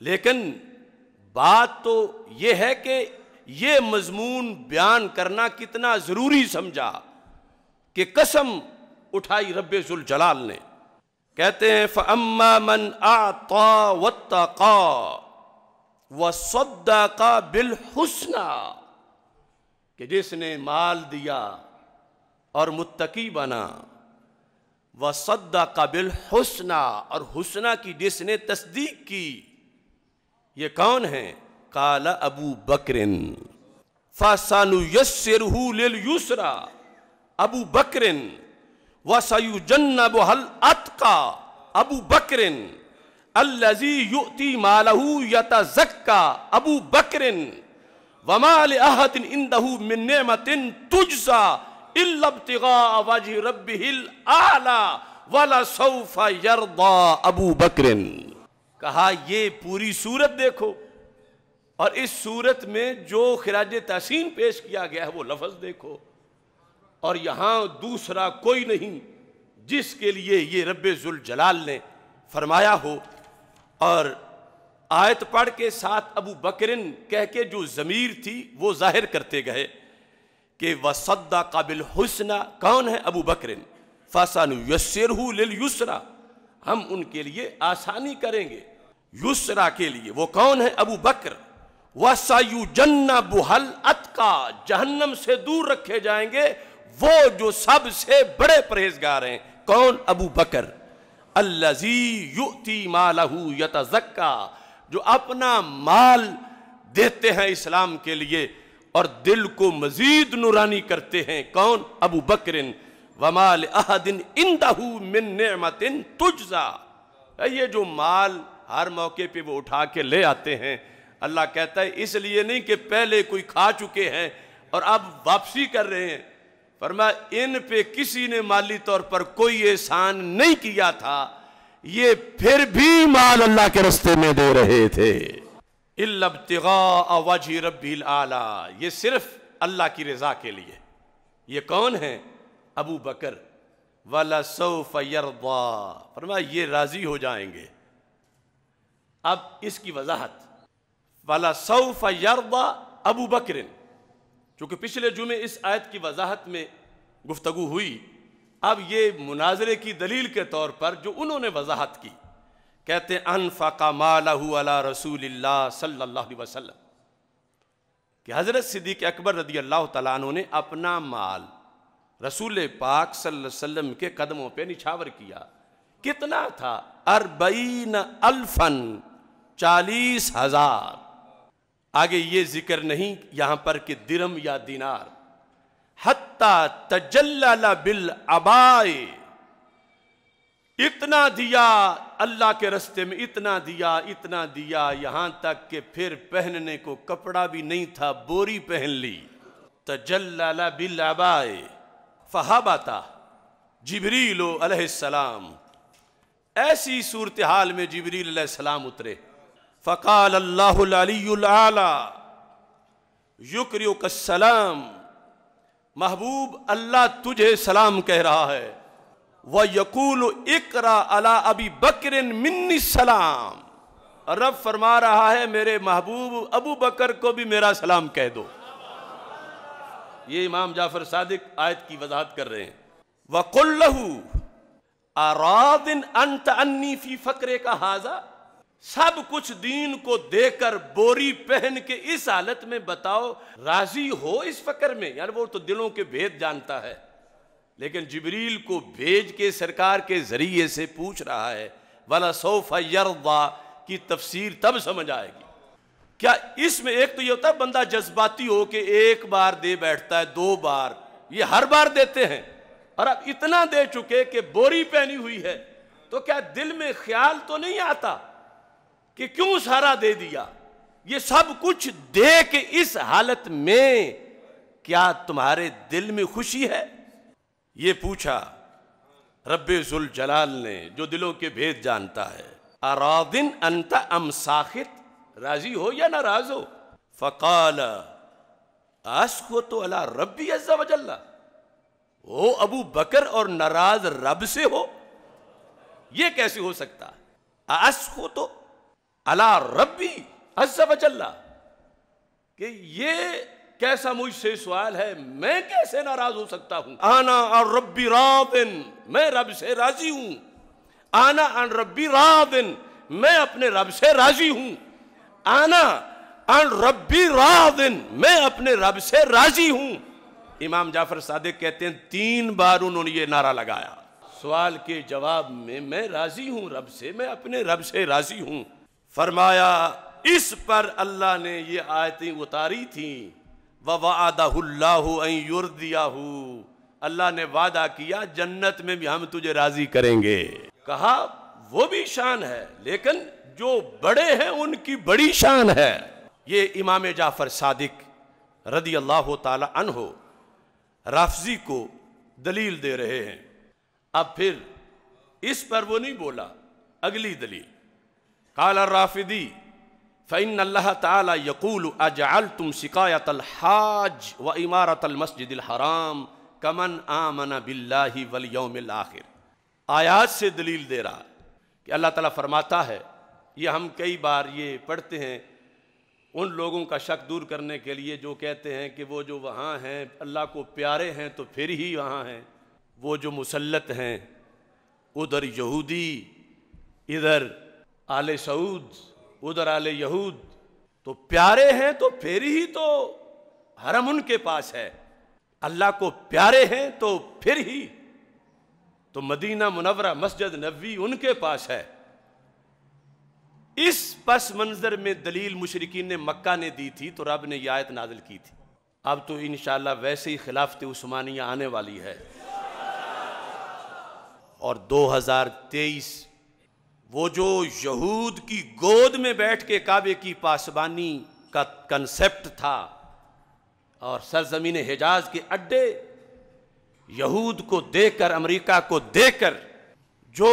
لیکن بات تو یہ ہے کہ یہ مضمون بیان کرنا کتنا ضروری سمجھا کہ قسم اٹھائی رب ذوالجلال نے کہتے ہیں فَأَمَّا مَنْ أَعْطَى وَاتَّقَى وَصَدَّقَ بِالْحُسْنَا کہ جس نے مال دیا اور متقی بنا وَصَدَّقَ بِالْحُسْنَا اور حسنہ کی جس نے تصدیق کی یہ کون ہیں قَالَ أَبُو بَكْرٍ فَاسَانُ يَسِّرْهُ لِلْيُسْرَا ابو بکرن وَسَيُجَنَّبُهَا الْأَتْقَى ابو بکرن الزی یوتی مالہ یت زکا ابو بکرن ومال احتن ان دہو من نعمتن تجزا الا ابتغاء وجہ ربه الاعلى ولا سوف یرضی ابو بکرن کہا یہ پوری صورت دیکھو اور اس صورت میں جو خراج تحسین پیش کیا گیا ہے وہ لفظ دیکھو اور یہاں دوسرا کوئی نہیں جس کے لیے یہ رب ذوالجلال نے فرمایا ہو اور آیت پڑھ کے ساتھ ابو بکرن کہہ کے جو ضمیر تھی وہ ظاہر کرتے گئے کہ وہ قابل حسنا کون ہے ابو بکرن فاسان یسر لوسرا ہم ان کے لیے آسانی کریں گے یسرا کے لیے وہ کون ہے ابو بکر یو جن بحل اتکا جہنم سے دور رکھے جائیں گے وہ جو سب سے بڑے پرہیزگار ہیں کون ابو بکر یتزکا جو اپنا مال دیتے ہیں اسلام کے لیے اور دل کو مزید نورانی کرتے ہیں کون ابو بکرن اندہو من نعمتن تجزا یہ جو مال ہر موقع پہ وہ اٹھا کے لے آتے ہیں اللہ کہتا ہے اس لیے نہیں کہ پہلے کوئی کھا چکے ہیں اور اب واپسی کر رہے ہیں فرما ان پہ کسی نے مالی طور پر کوئی احسان نہیں کیا تھا یہ پھر بھی مال اللہ کے رستے میں دے رہے تھے یہ صرف اللہ کی رضا کے لیے یہ کون ہے ابو بکر والا يَرْضَى فرما یہ راضی ہو جائیں گے اب اس کی وضاحت والا يَرْضَى ابو بکرن چونکہ پچھلے جمعے اس آیت کی وضاحت میں گفتگو ہوئی اب یہ مناظرے کی دلیل کے طور پر جو انہوں نے وضاحت کی کہتے ہیں انفق مالہ علی رسول اللہ صلی اللہ علیہ وسلم کہ حضرت صدیق اکبر رضی اللہ تعالیٰ عنہ نے اپنا مال رسول پاک صلی اللہ علیہ وسلم کے قدموں پہ نچھاور کیا کتنا تھا اربعین الفن چالیس ہزار آگے یہ ذکر نہیں یہاں پر کہ درم یا دینار حتی تجلل بالعبائی اتنا دیا اللہ کے رستے میں اتنا دیا اتنا دیا یہاں تک کہ پھر پہننے کو کپڑا بھی نہیں تھا بوری پہن لی تجلل بالعبائی ابائے فہاباتا علیہ السلام ایسی صورتحال میں جبریل علیہ السلام اترے فقال اللہ العلی العلی یقریو کسلام محبوب اللہ تجھے سلام کہہ رہا ہے وہ یقول عَلَىٰ اللہ ابی بکر سلام رب فرما رہا ہے میرے محبوب ابو بکر کو بھی میرا سلام کہہ دو یہ امام جعفر صادق آیت کی وضاحت کر رہے ہیں وَقُلْ لَهُ عَرَاضٍ أَنْتَ انت انی فی فکرے کا حاضہ سب کچھ دین کو دے کر بوری پہن کے اس حالت میں بتاؤ راضی ہو اس فکر میں یعنی وہ تو دلوں کے بھید جانتا ہے لیکن جبریل کو بھیج کے سرکار کے ذریعے سے پوچھ رہا ہے کی تفسیر تب سمجھ آئے گی کیا اس میں ایک تو یہ ہوتا ہے بندہ جذباتی ہو کہ ایک بار دے بیٹھتا ہے دو بار یہ ہر بار دیتے ہیں اور اب اتنا دے چکے کہ بوری پہنی ہوئی ہے تو کیا دل میں خیال تو نہیں آتا کہ کیوں سارا دے دیا یہ سب کچھ دے کے اس حالت میں کیا تمہارے دل میں خوشی ہے یہ پوچھا رب جلال نے جو دلوں کے بھید جانتا ہے انت ام ساخت راضی ہو یا ناراض ہو فقال اسخط کو تو اللہ ربی عزا وجل او ابو بکر اور ناراض رب سے ہو یہ کیسے ہو سکتا آس کو تو اللہ ربی حسبلہ کہ یہ کیسا مجھ سے سوال ہے میں کیسے ناراض ہو سکتا ہوں آنا اور ربی میں رب سے راضی ہوں آنا ربی دن میں اپنے رب سے راضی ہوں آنا ربی راضن میں اپنے رب سے راضی ہوں امام جعفر صادق کہتے ہیں تین بار انہوں نے یہ نعرہ لگایا سوال کے جواب میں میں راضی ہوں رب سے میں اپنے رب سے راضی ہوں فرمایا اس پر اللہ نے یہ آیتیں اتاری تھیں وَوَعَدَهُ اللَّهُ أَن يُرْدِيَهُ اللہ نے وعدہ کیا جنت میں بھی ہم تجھے راضی کریں گے کہا وہ بھی شان ہے لیکن جو بڑے ہیں ان کی بڑی شان ہے یہ امام جعفر صادق رضی اللہ تعالی عنہ رافضی کو دلیل دے رہے ہیں اب پھر اس پر وہ نہیں بولا اگلی دلیل قال الرافدی فعن اللہ تعالیٰ یقول اجعلتم شکایت الحاج و عمارت المسجد الحرام کمن آمن باللہ والیوم الاخر آیات سے دلیل دے رہا کہ اللہ تعالیٰ فرماتا ہے یہ ہم کئی بار یہ پڑھتے ہیں ان لوگوں کا شک دور کرنے کے لیے جو کہتے ہیں کہ وہ جو وہاں ہیں اللہ کو پیارے ہیں تو پھر ہی وہاں ہیں وہ جو مسلط ہیں ادھر یہودی ادھر آل سعود ادھر آل یہود تو پیارے ہیں تو پھر ہی تو حرم ان کے پاس ہے اللہ کو پیارے ہیں تو پھر ہی تو مدینہ منورہ مسجد نبوی ان کے پاس ہے اس پس منظر میں دلیل مشرقین نے مکہ نے دی تھی تو رب نے یہ آیت نازل کی تھی اب تو انشاءاللہ ویسے ہی خلافت عثمانیہ آنے والی ہے اور دو ہزار تیئیس وہ جو یہود کی گود میں بیٹھ کے کعبے کی پاسبانی کا کنسیپٹ تھا اور سرزمین حجاز کے اڈے یہود کو دے کر امریکہ کو دے کر جو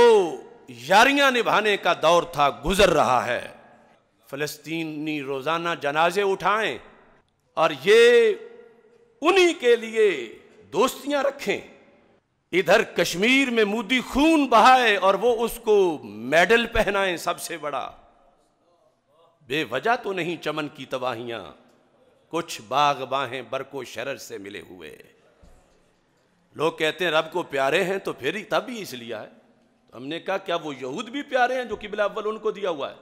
یاریاں نبھانے کا دور تھا گزر رہا ہے فلسطینی روزانہ جنازے اٹھائیں اور یہ انہی کے لیے دوستیاں رکھیں ادھر کشمیر میں مودی خون بہائے اور وہ اس کو میڈل پہنائیں سب سے بڑا بے وجہ تو نہیں چمن کی تباہیاں کچھ باغ باہیں برکو شرر سے ملے ہوئے لوگ کہتے ہیں رب کو پیارے ہیں تو پھر تب ہی اس لیے ہے ہم نے کہا کیا وہ یہود بھی پیارے ہیں جو قبلہ بلا اول ان کو دیا ہوا ہے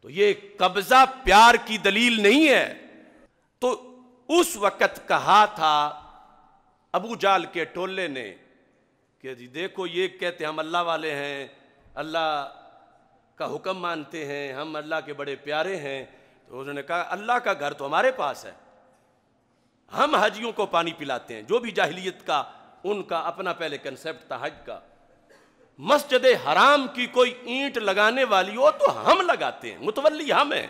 تو یہ قبضہ پیار کی دلیل نہیں ہے تو اس وقت کہا تھا ابو جال کے ٹولے نے کہ جی دیکھو یہ کہتے ہم اللہ والے ہیں اللہ کا حکم مانتے ہیں ہم اللہ کے بڑے پیارے ہیں تو انہوں نے کہا اللہ کا گھر تو ہمارے پاس ہے ہم حجیوں کو پانی پلاتے ہیں جو بھی جاہلیت کا ان کا اپنا پہلے کنسپٹ تھا حج کا مسجد حرام کی کوئی اینٹ لگانے والی ہو تو ہم لگاتے ہیں متولی ہم ہیں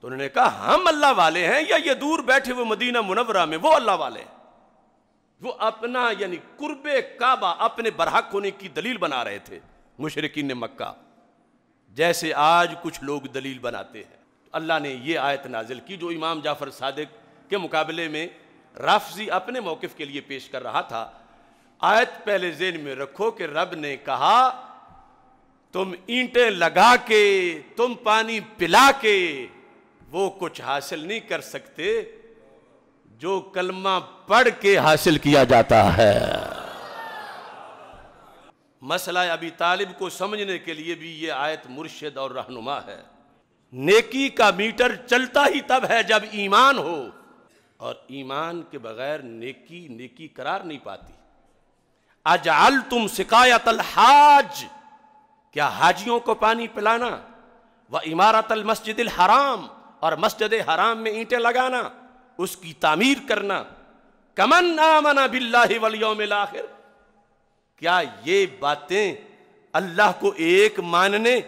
تو انہوں نے کہا ہم اللہ والے ہیں یا یہ دور بیٹھے وہ مدینہ منورہ میں وہ اللہ والے ہیں وہ اپنا یعنی قرب کعبہ اپنے برحق ہونے کی دلیل بنا رہے تھے مشرقین مکہ جیسے آج کچھ لوگ دلیل بناتے ہیں اللہ نے یہ آیت نازل کی جو امام جعفر صادق کے مقابلے میں رافضی اپنے موقف کے لیے پیش کر رہا تھا آیت پہلے ذہن میں رکھو کہ رب نے کہا تم اینٹیں لگا کے تم پانی پلا کے وہ کچھ حاصل نہیں کر سکتے جو کلمہ پڑھ کے حاصل کیا جاتا ہے مسئلہ ابی طالب کو سمجھنے کے لیے بھی یہ آیت مرشد اور رہنما ہے نیکی کا میٹر چلتا ہی تب ہے جب ایمان ہو اور ایمان کے بغیر نیکی نیکی قرار نہیں پاتی اجعل تم شکایت الحاج کیا حاجیوں کو پانی پلانا و عمارت المسجد الحرام اور مسجد حرام میں اینٹیں لگانا اس کی تعمیر کرنا کمن آمنا باللہ والیوم الاخر کیا یہ باتیں اللہ کو ایک ماننے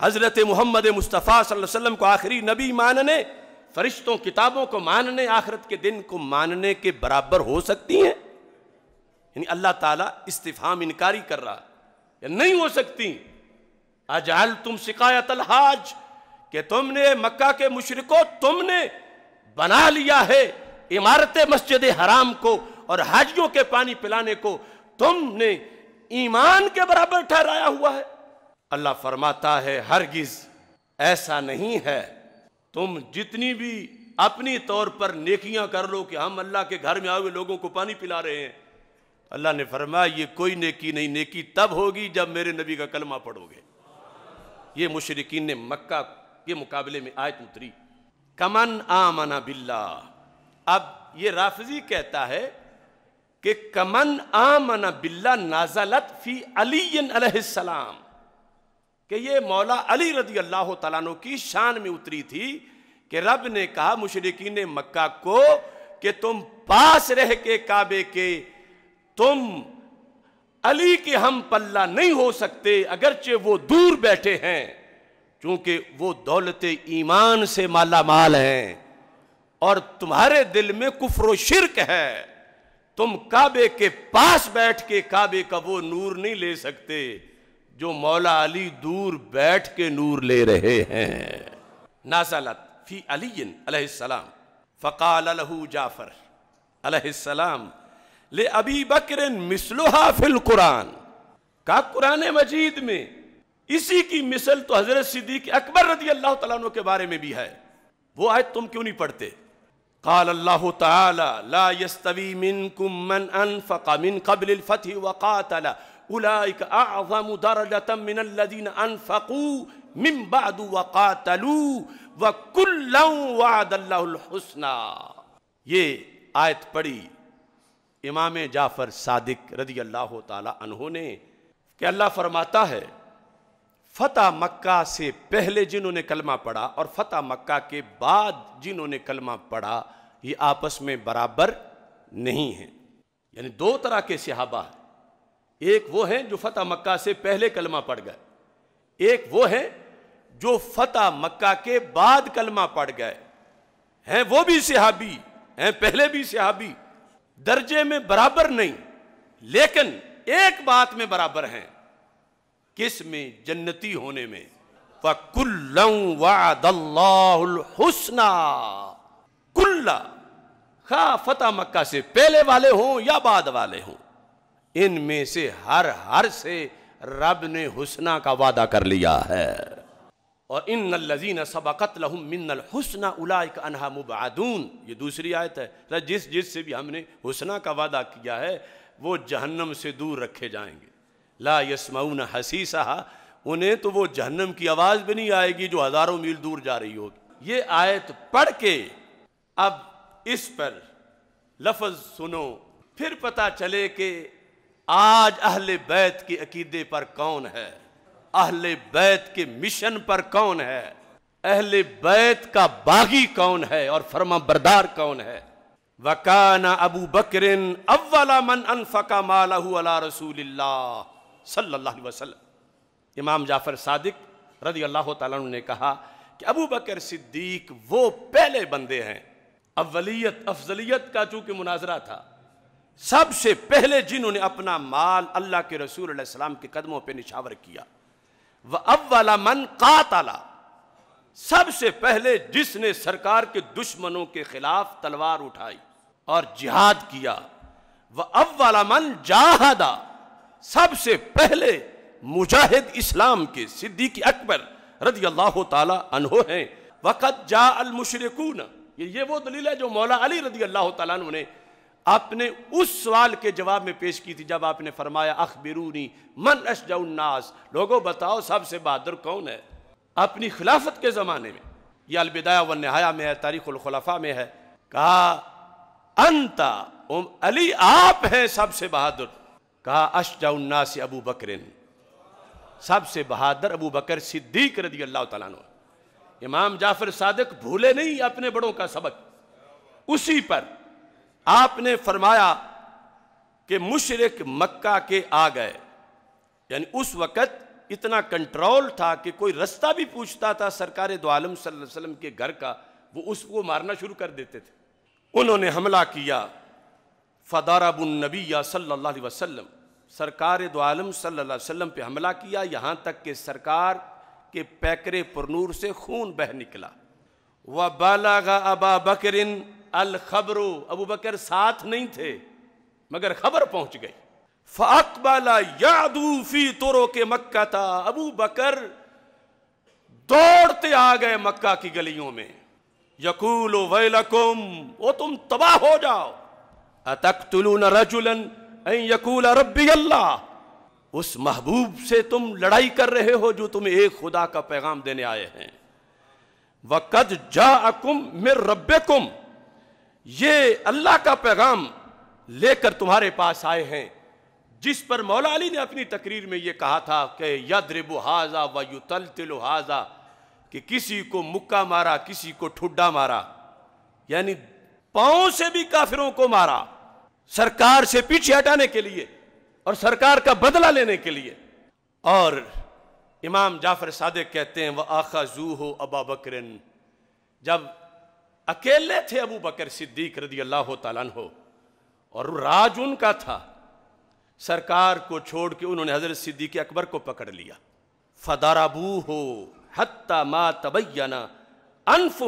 حضرت محمد مصطفیٰ صلی اللہ علیہ وسلم کو آخری نبی ماننے فرشتوں کتابوں کو ماننے آخرت کے دن کو ماننے کے برابر ہو سکتی ہیں یعنی اللہ تعالیٰ استفہام انکاری کر رہا یا نہیں ہو سکتی اجعلتم تم الحاج کہ تم نے مکہ کے مشرکو تم نے بنا لیا ہے عمارت مسجد حرام کو اور حاجیوں کے پانی پلانے کو تم نے ایمان کے برابر ٹھہرایا ہوا ہے اللہ فرماتا ہے ہرگز ایسا نہیں ہے تم جتنی بھی اپنی طور پر نیکیاں کر لو کہ ہم اللہ کے گھر میں آئے لوگوں کو پانی پلا رہے ہیں اللہ نے فرمایا یہ کوئی نیکی نہیں نیکی تب ہوگی جب میرے نبی کا کلمہ پڑھو گے یہ مشرقین نے مکہ کے مقابلے میں آیت اتری کمن باللہ اب یہ رافضی کہتا ہے کہ کمن نازلت فی علی علی علیہ السلام کہ یہ مولا رضی اللہ عنہ کی شان میں اتری تھی کہ رب نے کہا مشرقین مکہ کو کہ تم پاس رہ کے کعبے کے تم علی کے ہم پلہ نہیں ہو سکتے اگرچہ وہ دور بیٹھے ہیں چونکہ وہ دولت ایمان سے مالا مال ہیں اور تمہارے دل میں کفر و شرک ہے تم کعبے کے پاس بیٹھ کے کعبے کا وہ نور نہیں لے سکتے جو مولا علی دور بیٹھ کے نور لے رہے ہیں نازلت فی علی علیہ السلام فقال جعفر علیہ السلام لے ابی بکر فی القرآن کا قرآن مجید میں اسی کی مثل تو حضرت صدیق اکبر رضی اللہ تعالیٰ عنہ کے بارے میں بھی ہے وہ آیت تم کیوں نہیں پڑھتے قال اللہ تعالی لا يستوی منکم من انفق من قبل الفتح وقاتل اولائک اعظم درجتا من الذین انفقوا من بعد وقاتلوا وکلا وعد اللہ الحسنہ یہ آیت پڑھی امام جعفر صادق رضی اللہ تعالی عنہ نے کہ اللہ فرماتا ہے فتح مکہ سے پہلے جنہوں نے کلمہ پڑا اور فتح مکہ کے بعد جنہوں نے کلمہ پڑھا یہ آپس میں برابر نہیں ہیں یعنی دو طرح کے صحابہ ہیں ایک وہ ہیں جو فتح مکہ سے پہلے کلمہ پڑ گئے ایک وہ ہیں جو فتح مکہ کے بعد کلمہ پڑ گئے ہیں وہ بھی صحابی ہیں پہلے بھی صحابی درجے میں برابر نہیں لیکن ایک بات میں برابر ہیں کس میں جنتی ہونے میں فَكُلَّنْ وَعَدَ اللَّهُ الْحُسْنَى كُلَّ خواہ فتح مکہ سے پہلے والے ہوں یا بعد والے ہوں ان میں سے ہر ہر سے رب نے حسنہ کا وعدہ کر لیا ہے اور اِنَّ الَّذِينَ سَبَقَتْ لَهُمْ مِنَّ الْحُسْنَ اُلَائِكَ أَنْهَا مُبْعَدُونَ یہ دوسری آیت ہے جس جس سے بھی ہم نے حسنہ کا وعدہ کیا ہے وہ جہنم سے دور رکھے جائیں گے لا یسمعون حسیسہ انہیں تو وہ جہنم کی آواز بھی نہیں آئے گی جو ہزاروں میل دور جا رہی ہوگی یہ آیت پڑھ کے اب اس پر لفظ سنو پھر پتہ چلے کہ آج اہل بیت کے عقیدے پر کون ہے اہل بیت کے مشن پر کون ہے اہل بیت کا باغی کون ہے اور فرما بردار کون ہے أَبُو ابو أَوَّلَ مَنْ من مَالَهُ مالہ رسول اللہ صلی اللہ علیہ وسلم امام جعفر صادق رضی اللہ عنہ نے کہا کہ ابو بکر صدیق وہ پہلے بندے ہیں اولیت افضلیت کا چونکہ مناظرہ تھا سب سے پہلے جنہوں نے اپنا مال اللہ کے رسول علیہ السلام کے قدموں پہ نشاور کیا وہ اولا من سب سے پہلے جس نے سرکار کے دشمنوں کے خلاف تلوار اٹھائی اور جہاد کیا وہ مَنْ جَاهَدَ من جاہدا سب سے پہلے مجاہد اسلام کے صدیق اکبر رضی اللہ تعالیٰ عنہ ہیں وقت جا المشرکون یہ وہ دلیل ہے جو مولا علی رضی اللہ تعالیٰ سوال کے جواب میں پیش کی تھی جب آپ نے فرمایا اخبرونی من اشجع الناس لوگوں بتاؤ سب سے بہادر کون ہے اپنی خلافت کے زمانے میں یہ البدایہ والنہایہ میں ہے تاریخ الخلافہ میں ہے کہا انتا علی آپ ہیں سب سے بہادر کہا اشجا الناس ابو بکر سب سے بہادر ابو بکر صدیق رضی اللہ تعالیٰ امام جعفر صادق بھولے نہیں اپنے بڑوں کا سبق اسی پر آپ نے فرمایا کہ مشرق مکہ کے آ گئے یعنی اس وقت اتنا کنٹرول تھا کہ کوئی رستہ بھی پوچھتا تھا سرکار دو عالم صلی اللہ علیہ وسلم کے گھر کا وہ اس کو مارنا شروع کر دیتے تھے انہوں نے حملہ کیا فدارب بن نبی صلی اللہ علیہ وسلم سرکار دو عالم صلی اللہ علیہ وسلم پہ حملہ کیا یہاں تک کہ سرکار کے پیکرے پر نور سے خون بہ نکلا أَبَا ابا الْخَبْرُ ابو بکر ساتھ نہیں تھے مگر خبر پہنچ گئی یادو فی تو مکہ تھا ابو بکر دوڑتے آ گئے مکہ کی گلیوں میں یقول تم تباہ ہو جاؤ اتقتلون رجلن یقول ربی اللہ اس محبوب سے تم لڑائی کر رہے ہو جو تم ایک خدا کا پیغام دینے آئے ہیں رَبِّكُمْ یہ اللہ کا پیغام لے کر تمہارے پاس آئے ہیں جس پر مولا علی نے اپنی تقریر میں یہ کہا تھا کہ یا درب حاضا لاجا کہ کسی کو مکہ مارا کسی کو ٹھڈا مارا یعنی پاؤں سے بھی کافروں کو مارا سرکار سے پیچھے ہٹانے کے لیے اور سرکار کا بدلہ لینے کے لیے اور امام جعفر صادق کہتے ہیں وہ آخا زو ہو ابا بکرن جب اکیلے تھے ابو بکر صدیق رضی اللہ تعالیٰ ہو اور راج ان کا تھا سرکار کو چھوڑ کے انہوں نے حضرت صدیق اکبر کو پکڑ لیا فدارابو ہو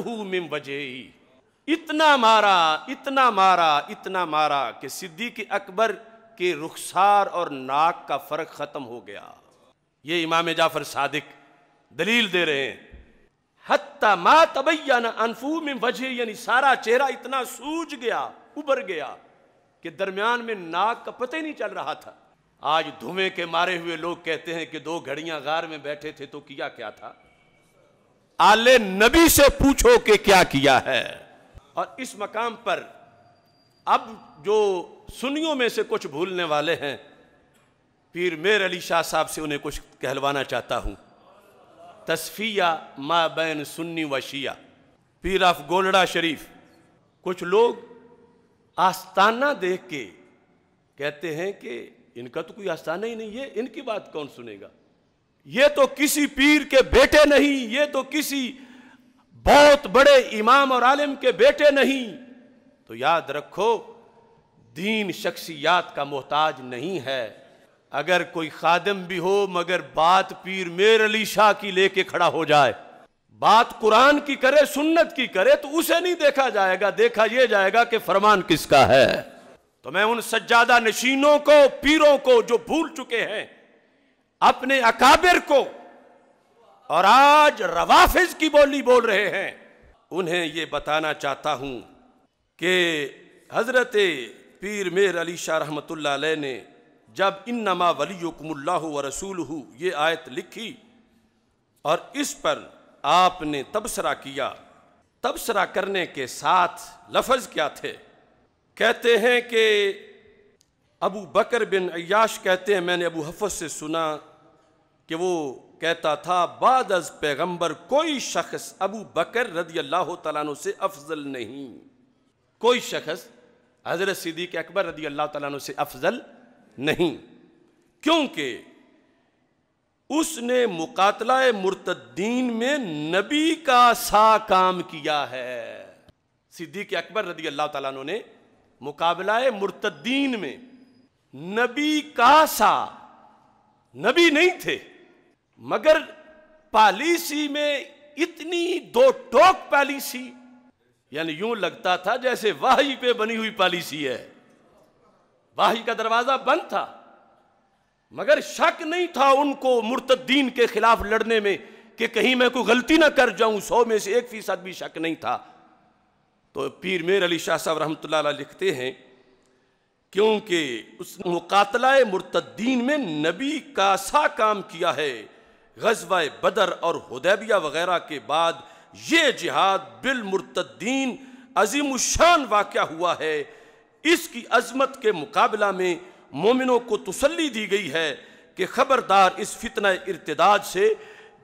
مم بجے اتنا مارا اتنا مارا اتنا مارا کہ صدیق اکبر کے رخسار اور ناک کا فرق ختم ہو گیا یہ امام جعفر صادق دلیل دے رہے ہیں حتی ما انفو من وجہ یعنی سارا چہرہ اتنا سوج گیا اُبر گیا کہ درمیان میں ناک کا پتہ نہیں چل رہا تھا آج دھومے کے مارے ہوئے لوگ کہتے ہیں کہ دو گھڑیاں غار میں بیٹھے تھے تو کیا کیا تھا آل نبی سے پوچھو کہ کیا کیا ہے اور اس مقام پر اب جو سنیوں میں سے کچھ بھولنے والے ہیں پیر میر علی شاہ صاحب سے انہیں کچھ کہلوانا چاہتا ہوں تصفیہ ما بین سنی و شیعہ پیر آف گولڑا شریف کچھ لوگ آستانہ دیکھ کے کہتے ہیں کہ ان کا تو کوئی آستانہ ہی نہیں ہے ان کی بات کون سنے گا یہ تو کسی پیر کے بیٹے نہیں یہ تو کسی بہت بڑے امام اور عالم کے بیٹے نہیں تو یاد رکھو دین شخصیات کا محتاج نہیں ہے اگر کوئی خادم بھی ہو مگر بات پیر میر علی شاہ کی لے کے کھڑا ہو جائے بات قرآن کی کرے سنت کی کرے تو اسے نہیں دیکھا جائے گا دیکھا یہ جائے گا کہ فرمان کس کا ہے تو میں ان سجادہ نشینوں کو پیروں کو جو بھول چکے ہیں اپنے اکابر کو اور آج روافظ کی بولی بول رہے ہیں انہیں یہ بتانا چاہتا ہوں کہ حضرت پیر میر علی شاہ رحمۃ اللہ علیہ نے جب انما ولیکم اللہ و رسول یہ آیت لکھی اور اس پر آپ نے تبصرہ کیا تبصرہ کرنے کے ساتھ لفظ کیا تھے کہتے ہیں کہ ابو بکر بن عیاش کہتے ہیں میں نے ابو حفظ سے سنا کہ وہ کہتا تھا بعد از پیغمبر کوئی شخص ابو بکر رضی اللہ تعالیٰ عنہ سے افضل نہیں کوئی شخص حضرت صدیق اکبر رضی اللہ تعالیٰ عنہ سے افضل نہیں کیونکہ اس نے مقاتلہ مرتدین میں نبی کا سا کام کیا ہے صدیق اکبر رضی اللہ تعالیٰ عنہ نے مقابلہ مرتدین میں نبی کا سا نبی نہیں تھے مگر پالیسی میں اتنی دو ٹوک پالیسی یعنی یوں لگتا تھا جیسے واہی پہ بنی ہوئی پالیسی ہے واہی کا دروازہ بند تھا مگر شک نہیں تھا ان کو مرتدین کے خلاف لڑنے میں کہ کہیں میں کوئی غلطی نہ کر جاؤں سو میں سے ایک فیصد بھی شک نہیں تھا تو پیر میر علی شاہ صاحب رحمت اللہ علیہ لکھتے ہیں کیونکہ اس نے مرتدین میں نبی کا سا کام کیا ہے غزوہ بدر اور ہدیبیہ وغیرہ کے بعد یہ جہاد بالمرتدین عظیم الشان واقعہ ہوا ہے اس کی عظمت کے مقابلہ میں مومنوں کو تسلی دی گئی ہے کہ خبردار اس فتنہ ارتداد سے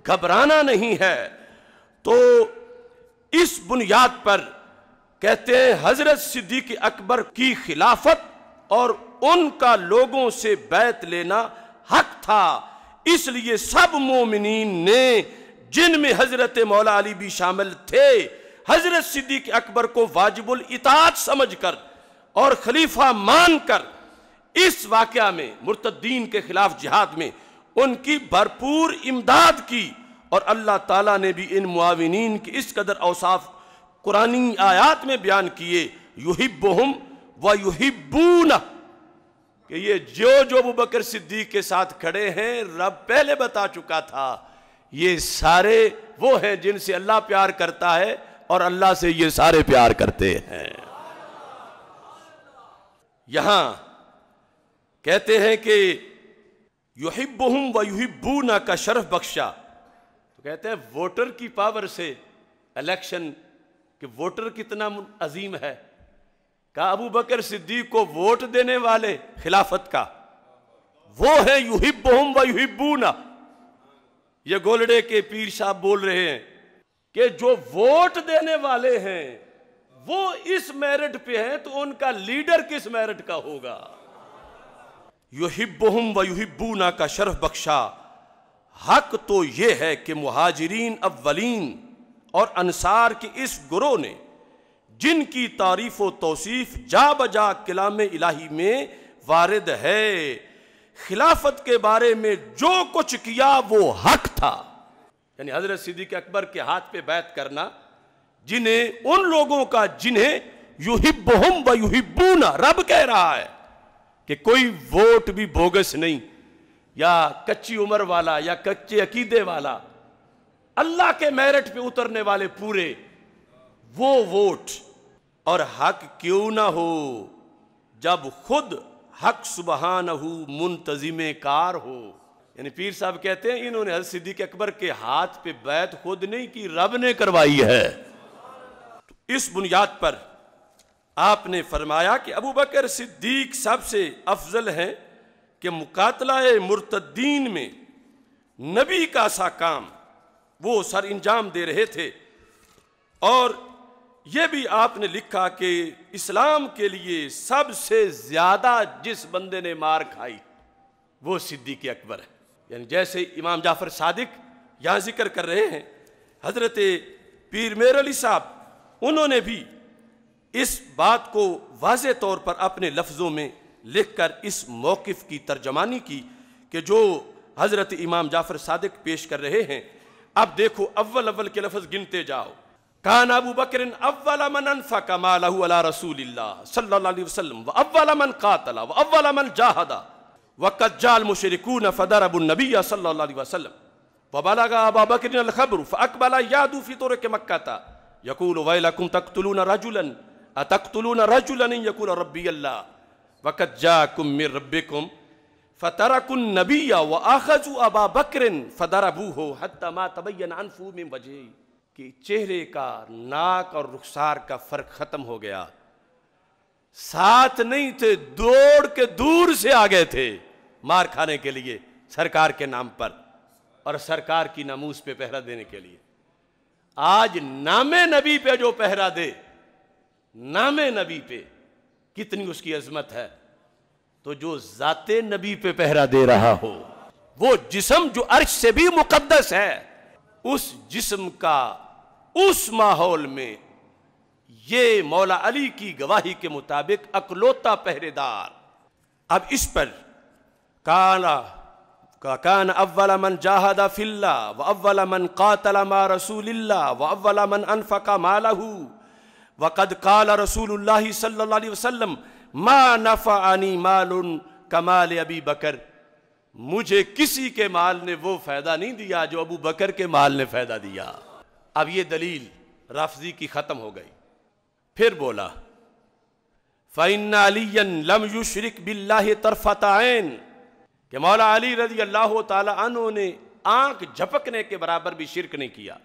گھبرانا نہیں ہے تو اس بنیاد پر کہتے ہیں حضرت صدیق اکبر کی خلافت اور ان کا لوگوں سے بیعت لینا حق تھا اس لیے سب مومنین نے جن میں حضرت مولا علی بھی شامل تھے حضرت صدیق اکبر کو واجب الاطاعت سمجھ کر اور خلیفہ مان کر اس واقعہ میں مرتدین کے خلاف جہاد میں ان کی بھرپور امداد کی اور اللہ تعالیٰ نے بھی ان معاونین کی اس قدر اوصاف قرآن آیات میں بیان کیے یحبہم و یحبونہ کہ یہ جو جو ابو بکر صدیق کے ساتھ کھڑے ہیں رب پہلے بتا چکا تھا یہ سارے وہ ہیں جن سے اللہ پیار کرتا ہے اور اللہ سے یہ سارے پیار کرتے ہیں یہاں کہتے ہیں کہ یحبہم و یحبونا کا شرف بخشا تو کہتے ہیں ووٹر کی پاور سے الیکشن کہ ووٹر کتنا عظیم ہے کہا ابو بکر صدیق کو ووٹ دینے والے خلافت کا وہ ہے یحبہم و یحبونا یہ گولڈے کے پیر صاحب بول رہے ہیں کہ جو ووٹ دینے والے ہیں وہ اس میرٹ پہ ہیں تو ان کا لیڈر کس میرٹ کا ہوگا یحبہم و یحبونا کا شرف بخشا حق تو یہ ہے کہ مہاجرین اولین اور انصار کے اس گروہ نے جن کی تعریف و توصیف جا بجا کلام الہی میں وارد ہے خلافت کے بارے میں جو کچھ کیا وہ حق تھا یعنی حضرت صدیق اکبر کے ہاتھ پہ بیعت کرنا جنہیں ان لوگوں کا جنہیں یحبہم و یحبون رب کہہ رہا ہے کہ کوئی ووٹ بھی بوگس نہیں یا کچی عمر والا یا کچے عقیدے والا اللہ کے میرٹ پہ اترنے والے پورے وہ ووٹ اور حق کیوں نہ ہو جب خود حق سبحانہ نہ ہو کار ہو یعنی پیر صاحب کہتے ہیں انہوں نے حضرت صدیق اکبر کے ہاتھ پہ بیت خود نہیں کی رب نے کروائی ہے اس بنیاد پر آپ نے فرمایا کہ ابو بکر صدیق سب سے افضل ہیں کہ مقاتلہ مرتدین میں نبی کا سا کام وہ سر انجام دے رہے تھے اور یہ بھی آپ نے لکھا کہ اسلام کے لیے سب سے زیادہ جس بندے نے مار کھائی وہ صدیق اکبر ہے یعنی جیسے امام جعفر صادق یہاں ذکر کر رہے ہیں حضرت پیر میر علی صاحب انہوں نے بھی اس بات کو واضح طور پر اپنے لفظوں میں لکھ کر اس موقف کی ترجمانی کی کہ جو حضرت امام جعفر صادق پیش کر رہے ہیں اب دیکھو اول اول کے لفظ گنتے جاؤ كان أبو بكر أول من أنفق ماله على رسول الله صلى الله عليه وسلم وأول من قاتل وأول من جاهد وقد جاء المشركون فضربوا النبي صلى الله عليه وسلم وبلغ أبا بكر الخبر فأقبل ياد في طرق مكة يقول ويلكم تقتلون رجلا أتقتلون رجلا إن يقول ربي الله وقد جاءكم من ربكم فتركوا النبي وأخذوا أبا بكر فضربوه حتى ما تبين عنفه من وجهه کہ چہرے کا ناک اور رخسار کا فرق ختم ہو گیا ساتھ نہیں تھے دوڑ کے دور سے آ گئے تھے مار کھانے کے لیے سرکار کے نام پر اور سرکار کی ناموس پہ پہرا دینے کے لیے آج نام نبی پہ جو پہرا دے نام نبی پہ کتنی اس کی عظمت ہے تو جو ذات نبی پہ پہرا دے رہا ہو وہ جسم جو عرش سے بھی مقدس ہے اس جسم کا اس ماحول میں یہ مولا علی کی گواہی کے مطابق اکلوتا پہرے دار اب اس پر کالا کان اول من اللہ و اول من قاتل ما رسول اللہ و اول انفا کا و قد قال رسول اللہ صلی اللہ علیہ وسلم ما نفا عنی مال کمال ابی بکر مجھے کسی کے مال نے وہ فائدہ نہیں دیا جو ابو بکر کے مال نے فائدہ دیا اب یہ دلیل رافضی کی ختم ہو گئی پھر بولا فن علی لم یو شرک بلاہ ترفت آئین کہ مولا علی رضی اللہ تعالی عنہ نے آنکھ جھپکنے کے برابر بھی شرک نہیں کیا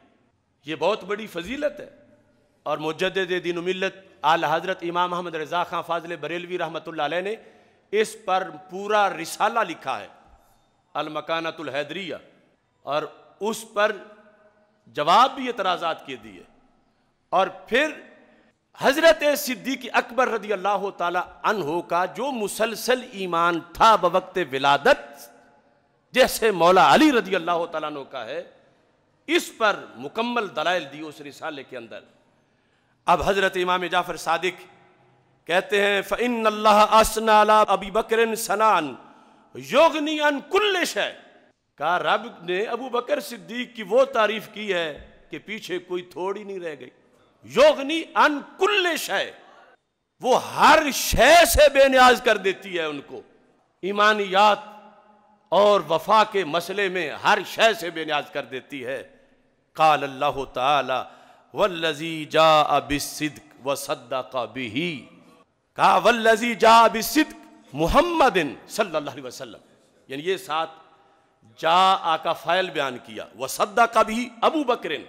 یہ بہت بڑی فضیلت ہے اور مجدد دین و ملت آل حضرت امام محمد رضا خان فاضل بریلوی رحمۃ اللہ علیہ نے اس پر پورا رسالہ لکھا ہے المکانت الحیدریہ اور اس پر جواب بھی اعتراضات کے دیے اور پھر حضرت صدیق اکبر رضی اللہ تعالی عنہ کا جو مسلسل ایمان تھا بوقت ولادت جیسے مولا علی رضی اللہ تعالیٰ عنہ کا ہے اس پر مکمل دلائل دی اس رسالے کے اندر اب حضرت امام جعفر صادق کہتے ہیں فَإِنَّ اللَّهَ لَا أَبِي فن يُغْنِي عَنْ كُلِّ شَيْءٍ کہا رب نے ابو بکر صدیق کی وہ تعریف کی ہے کہ پیچھے کوئی تھوڑی نہیں رہ گئی ان کل شے وہ ہر شے سے بے نیاز کر دیتی ہے ان کو ایمانیات اور وفا کے مسئلے میں ہر شے سے بے نیاز کر دیتی ہے قال اللہ تعالی والذی جاء بالصدق وصدق به کہا والذی جاء بالصدق محمد صلی اللہ علیہ وسلم یعنی یہ ساتھ جا آ فائل بیان کیا وصدہ کا بھی ابو بکرن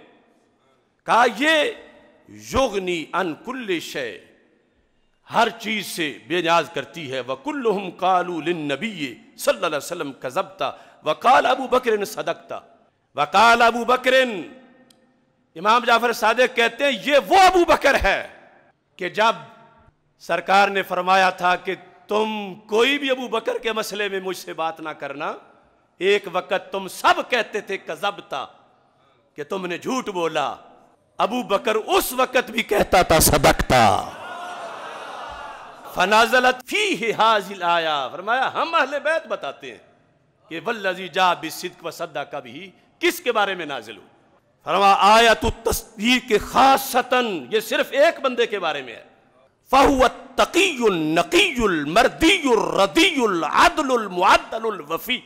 کہا یہ یغنی ان کل شے ہر چیز سے بے نیاز کرتی ہے وَكُلُّهُمْ قَالُوا لِلنَّبِيِّ صلی اللہ علیہ وسلم کذبتا وقال ابو بکرن صدقتا وقال ابو بکرن امام جعفر صادق کہتے ہیں یہ وہ ابو بکر ہے کہ جب سرکار نے فرمایا تھا کہ تم کوئی بھی ابو بکر کے مسئلے میں مجھ سے بات نہ کرنا ایک وقت تم سب کہتے تھے کذب تھا کہ تم نے جھوٹ بولا ابو بکر اس وقت بھی کہتا تھا صدق تھا فنازلت فی حاضل آیا فرمایا ہم اہل بیت بتاتے ہیں کہ والذی جا بالصدق وصدق کا بھی کس کے بارے میں نازل ہو فرما آیا تو کے خاصتاً یہ صرف ایک بندے کے بارے میں ہے فَهُوَ التَّقِيُّ النَّقِيُّ الْمَرْدِيُّ الرَّدِيُّ الْعَدْلُ الْمُعَدَّلُ الْوَفِيُّ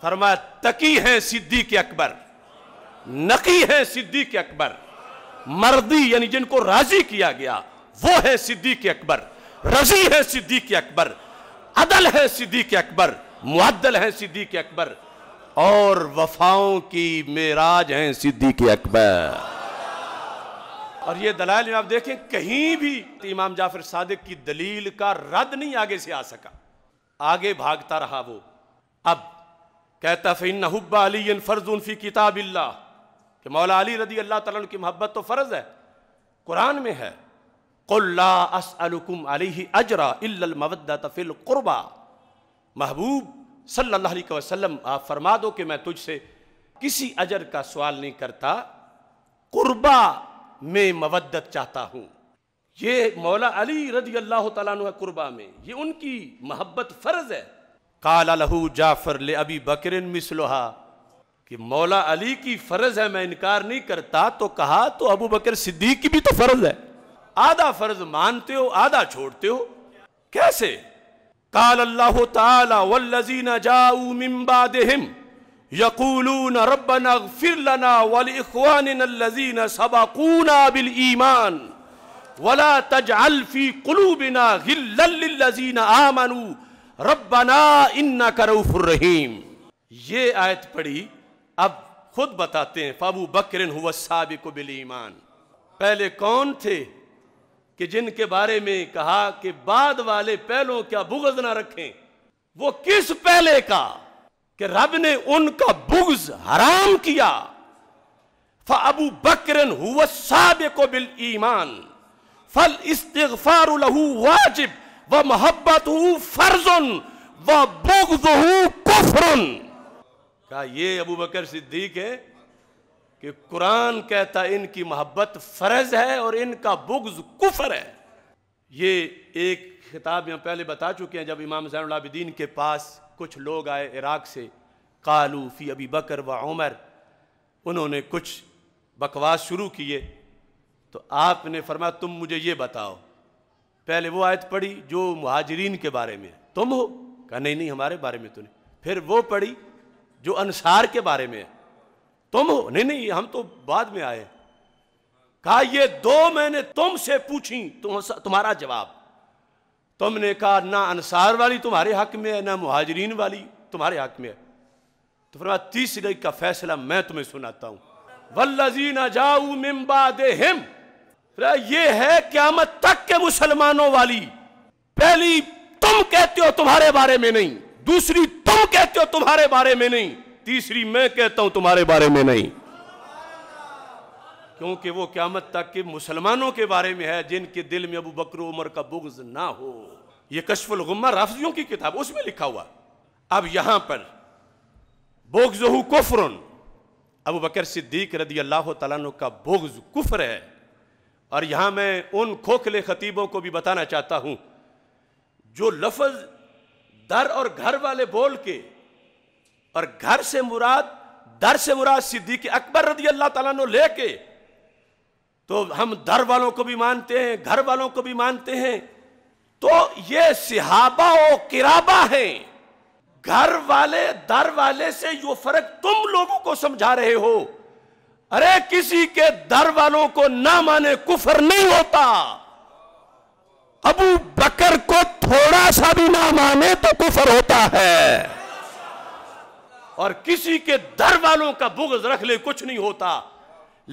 فرمایا تقی ہیں صدیق اکبر نقی ہیں صدیق کے اکبر مردی یعنی جن کو راضی کیا گیا وہ ہے صدیق اکبر رضی ہے ہے ہے اکبر اکبر اکبر عدل معدل اور وفاؤں کی میراج ہیں صدیق اکبر اور یہ دلائل میں آپ دیکھیں کہیں بھی امام جعفر صادق کی دلیل کا رد نہیں آگے سے آ سکا آگے بھاگتا رہا وہ اب کہتا حب علی فرض فی کتاب اللہ کہ مولا علی رضی اللہ تعالیٰ کی محبت تو فرض ہے قرآن میں ہے قلعہ علی اجرا تفی القربہ محبوب صلی اللہ علیہ وسلم آپ فرما دو کہ میں تجھ سے کسی اجر کا سوال نہیں کرتا قربا میں مودت چاہتا ہوں یہ مولا علی رضی اللہ تعالیٰ عنہ قربہ میں یہ ان کی محبت فرض ہے قال لہو جعفر لے ابی بکرن مثلوہا کہ مولا علی کی فرض ہے میں انکار نہیں کرتا تو کہا تو ابو بکر صدیق کی بھی تو فرض ہے آدھا فرض مانتے ہو آدھا چھوڑتے ہو کیسے قال اللہ تعالی والذین جاؤوا من بعدہم یقولون ربنا اغفر لنا والاخواننا الذین سبقونا بالایمان ولا تجعل فی قلوبنا غلل للذین آمنوا ربنا نا انا الرحیم یہ آیت پڑھی اب خود بتاتے ہیں فابو بکرن ہوا السابق کو بل ایمان پہلے کون تھے کہ جن کے بارے میں کہا کہ بعد والے پہلوں کیا بغض نہ رکھیں وہ کس پہلے کا کہ رب نے ان کا بغض حرام کیا فابو بکرن ہوا بل ایمان فالاستغفار لہو واجب محبت ہوں فرزن وہ بغض ہوں کفرن کہا یہ ابو بکر صدیق ہے کہ قرآن کہتا ان کی محبت فرض ہے اور ان کا بغض کفر ہے یہ ایک خطاب یہاں پہلے بتا چکے ہیں جب امام زین اللہ عبدین کے پاس کچھ لوگ آئے عراق سے فی ابی بکر و عمر انہوں نے کچھ بکواس شروع کیے تو آپ نے فرمایا تم مجھے یہ بتاؤ پہلے وہ آیت پڑھی جو مہاجرین کے بارے میں ہے تم ہو کہا نہیں نہیں ہمارے بارے میں تو نہیں پھر وہ پڑھی جو انصار کے بارے میں ہے تم ہو نہیں نہیں ہم تو بعد میں آئے کہا یہ دو میں نے تم سے پوچھی تمہارا جواب تم نے کہا نہ انسار والی تمہارے حق میں ہے نہ مہاجرین والی تمہارے حق میں ہے تو فرما تیسری کا فیصلہ میں تمہیں سناتا ہوں جاؤ یہ ہے قیامت تک کے مسلمانوں والی پہلی تم کہتے ہو تمہارے بارے میں نہیں دوسری تم کہتے ہو تمہارے بارے میں نہیں تیسری میں کہتا ہوں تمہارے بارے میں نہیں کیونکہ وہ قیامت تک کے مسلمانوں کے بارے میں ہے جن کے دل میں ابو بکر عمر کا بغض نہ ہو یہ کشف الغمہ رافضیوں کی کتاب اس میں لکھا ہوا اب یہاں پر بوگز کفرن ابو بکر صدیق رضی اللہ تعالیٰ کا بغض کفر ہے اور یہاں میں ان کھوکھلے خطیبوں کو بھی بتانا چاہتا ہوں جو لفظ در اور گھر والے بول کے اور گھر سے مراد در سے مراد صدیق اکبر رضی اللہ تعالیٰ نے لے کے تو ہم در والوں کو بھی مانتے ہیں گھر والوں کو بھی مانتے ہیں تو یہ صحابہ و قرابہ ہیں گھر والے در والے سے یہ فرق تم لوگوں کو سمجھا رہے ہو ارے کسی کے در والوں کو نہ مانے کفر نہیں ہوتا ابو بکر کو تھوڑا سا بھی نہ مانے تو کفر ہوتا ہے اور کسی کے در والوں کا بغض رکھ لے کچھ نہیں ہوتا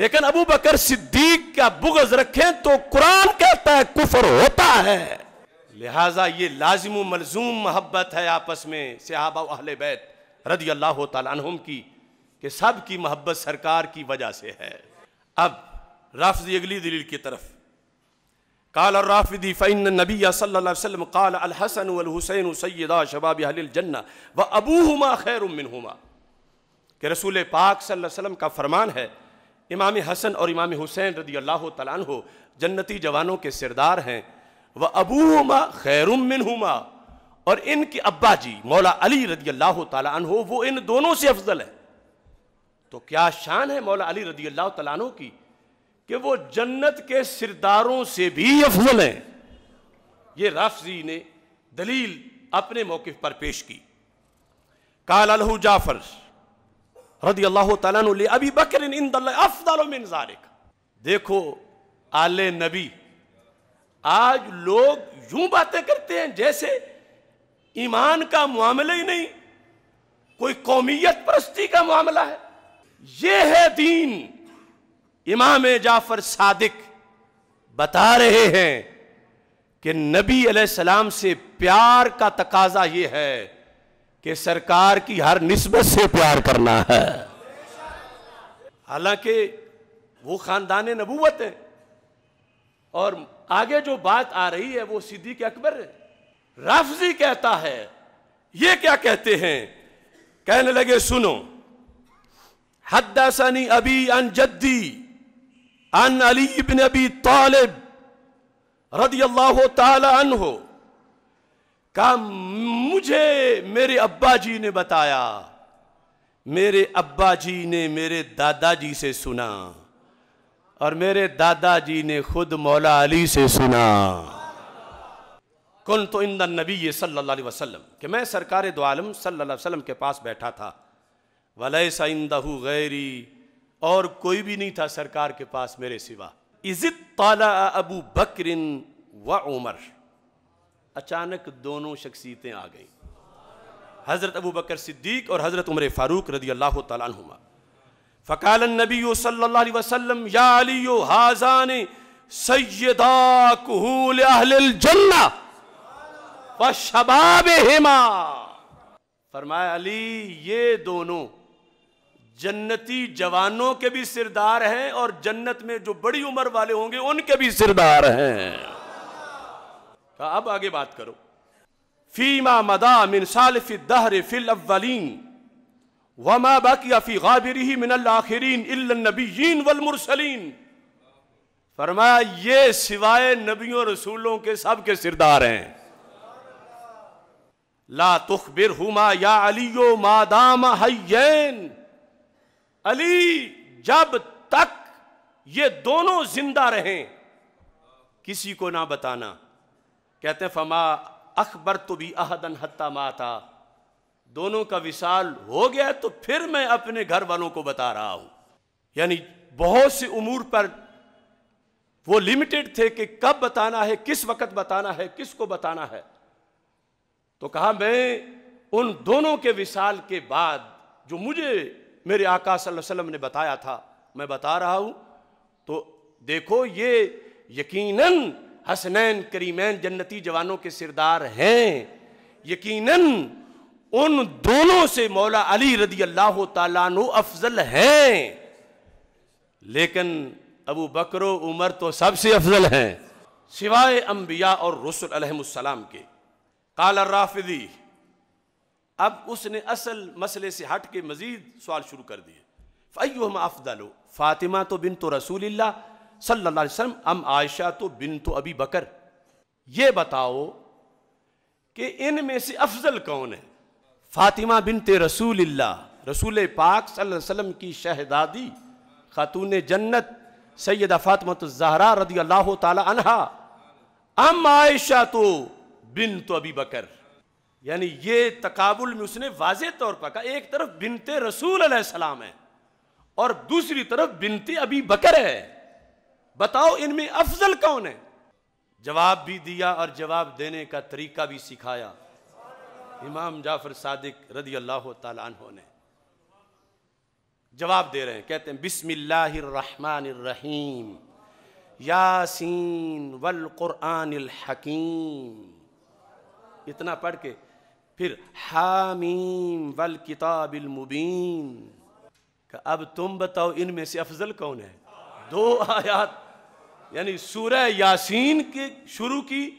لیکن ابو بکر صدیق کا بغض رکھیں تو قرآن کہتا ہے کفر ہوتا ہے لہذا یہ لازم و ملزوم محبت ہے آپس میں صحابہ و بیت رضی اللہ تعالیٰ عنہم کی کہ سب کی محبت سرکار کی وجہ سے ہے اب رافضی اگلی دلیل کی طرف قال الرافضی فإن النبی صلی اللہ وسلم قال الحسن والحسین شباب الجنہ خیر کہ رسول پاک صلی اللہ علیہ وسلم کا فرمان ہے امام حسن اور امام حسین رضی اللہ تعالیٰ عنہ جنتی جوانوں کے سردار ہیں وہ ابوہما خیر منہما اور ان کی ابا جی مولا علی رضی اللہ تعالیٰ عنہ وہ ان دونوں سے افضل ہے تو کیا شان ہے مولا علی رضی اللہ تعالیٰ عنہ کی کہ وہ جنت کے سرداروں سے بھی افضل ہیں یہ رافضی نے دلیل اپنے موقع پر پیش کی قال اللہ جعفر رضی تعالیٰ عنہ ابی کال اللہ افضل من ذارک دیکھو آل نبی آج لوگ یوں باتیں کرتے ہیں جیسے ایمان کا معاملہ ہی نہیں کوئی قومیت پرستی کا معاملہ ہے یہ ہے دین امام جعفر صادق بتا رہے ہیں کہ نبی علیہ السلام سے پیار کا تقاضا یہ ہے کہ سرکار کی ہر نسبت سے پیار کرنا ہے حالانکہ وہ خاندان نبوت ہے اور آگے جو بات آ رہی ہے وہ صدیق اکبر ہے رافضی کہتا ہے یہ کیا کہتے ہیں کہنے لگے سنو حدثني أبي عن جدي عن علي بن أبي طالب رضی اللہ تعالی عنہ کہا مجھے میرے ابا جی نے بتایا میرے ابا جی نے میرے دادا جی سے سنا اور میرے دادا جی نے خود مولا علی سے سنا کن تو اندن نبی صلی اللہ علیہ وسلم کہ میں سرکار دعالم صلی اللہ علیہ وسلم کے پاس بیٹھا تھا ولی سند غیری اور کوئی بھی نہیں تھا سرکار کے پاس میرے سوا عزت ابو بکر و عمر اچانک دونوں شخصیتیں آ گئیں حضرت ابو بکر صدیق اور حضرت عمر فاروق رضی اللہ تعالیٰ عنہما فقال النبی صلی اللہ علیہ وسلم یا شباب ہیما فرمایا علی یہ دونوں جنتی جوانوں کے بھی سردار ہیں اور جنت میں جو بڑی عمر والے ہوں گے ان کے بھی سردار ہیں اب آگے بات کرو فیما سالف الدہر فی الاولین وما باقی فی من الاخرین الا النبیین والمرسلین فرمایا یہ سوائے نبیوں رسولوں کے سب کے سردار ہیں لا تخبرہما یا علیو مادام علی جب تک یہ دونوں زندہ رہیں کسی کو نہ بتانا کہتے ہیں فما اخبر تو بھی احدن حتہ ماتا دونوں کا وصال ہو گیا تو پھر میں اپنے گھر والوں کو بتا رہا ہوں یعنی بہت سے امور پر وہ لمیٹڈ تھے کہ کب بتانا ہے کس وقت بتانا ہے کس کو بتانا ہے تو کہا میں ان دونوں کے وصال کے بعد جو مجھے میرے آقا صلی اللہ علیہ وسلم نے بتایا تھا میں بتا رہا ہوں تو دیکھو یہ یقیناً حسنین کریمین جنتی جوانوں کے سردار ہیں یقیناً ان دونوں سے مولا علی رضی اللہ تعالیٰ افضل ہیں لیکن ابو بکر و عمر تو سب سے افضل ہیں سوائے انبیاء اور رسول علیہ السلام کے قال الرافضی اب اس نے اصل مسئلے سے ہٹ کے مزید سوال شروع کر دیے ہم افزا فاطمہ تو بن تو رسول اللہ صلی اللہ علیہ وسلم ام عائشہ تو بن تو ابھی بکر یہ بتاؤ کہ ان میں سے افضل کون ہے فاطمہ بنت رسول اللہ رسول پاک صلی اللہ علیہ وسلم کی شہدادی خاتون جنت سیدہ فاطمہ الزہرہ رضی اللہ تعالی عنہ ام عائشہ تو بنت ابی بکر یعنی یہ تقابل میں اس نے واضح طور پر کہا ایک طرف بنتے رسول علیہ السلام ہے اور دوسری طرف بنت ابی بکر ہے بتاؤ ان میں افضل کون ہے جواب بھی دیا اور جواب دینے کا طریقہ بھی سکھایا امام جعفر صادق رضی اللہ تعالیٰ عنہ نے جواب دے رہے ہیں کہتے ہیں بسم اللہ الرحمن الرحیم یاسین والقرآن الحکیم اتنا پڑھ کے پھر حامیم والکتاب المبین کہ اب تم بتاؤ ان میں سے افضل کون ہے دو آیات یعنی سورہ یاسین کے شروع کی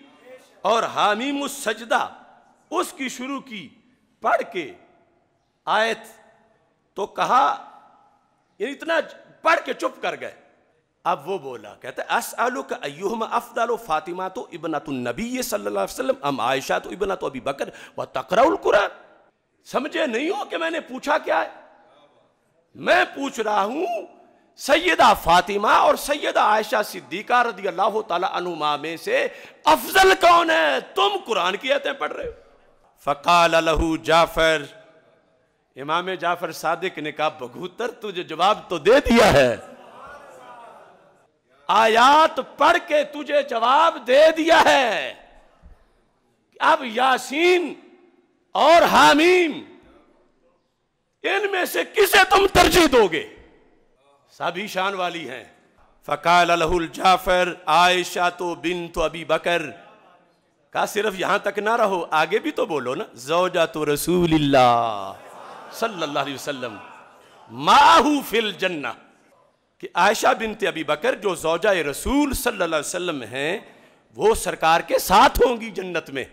اور حامیم السجدہ اس کی شروع کی پڑھ کے آیت تو کہا یعنی اتنا پڑھ کے چپ کر گئے اب وہ بولا کہتا ہے اسالک ایہما افضل فاطمہ تو ابنت النبی صلی اللہ علیہ وسلم ام عائشہ تو ابنت ابی بکر و تقرا القران سمجھے نہیں ہو کہ میں نے پوچھا کیا ہے میں پوچھ رہا ہوں سیدہ فاطمہ اور سیدہ عائشہ صدیقہ رضی اللہ تعالی عنہما میں سے افضل کون ہے تم قرآن کی ایتیں پڑھ رہے ہو فقال له جعفر امام جعفر صادق نے کہا بگوتر تجھے جواب تو دے دیا ہے آیات پڑھ کے تجھے جواب دے دیا ہے اب یاسین اور حامیم ان میں سے کسے تم ترجیح دو گے سب ہی شان والی ہیں فقال الہ الجعفر عائشہ تو بن تو ابی بکر کہا صرف یہاں تک نہ رہو آگے بھی تو بولو نا زوجہ تو رسول اللہ صلی اللہ علیہ وسلم ماہو فی الجنہ کہ عائشہ بنت ابی بکر جو زوجہ رسول صلی اللہ علیہ وسلم ہیں وہ سرکار کے ساتھ ہوں گی جنت میں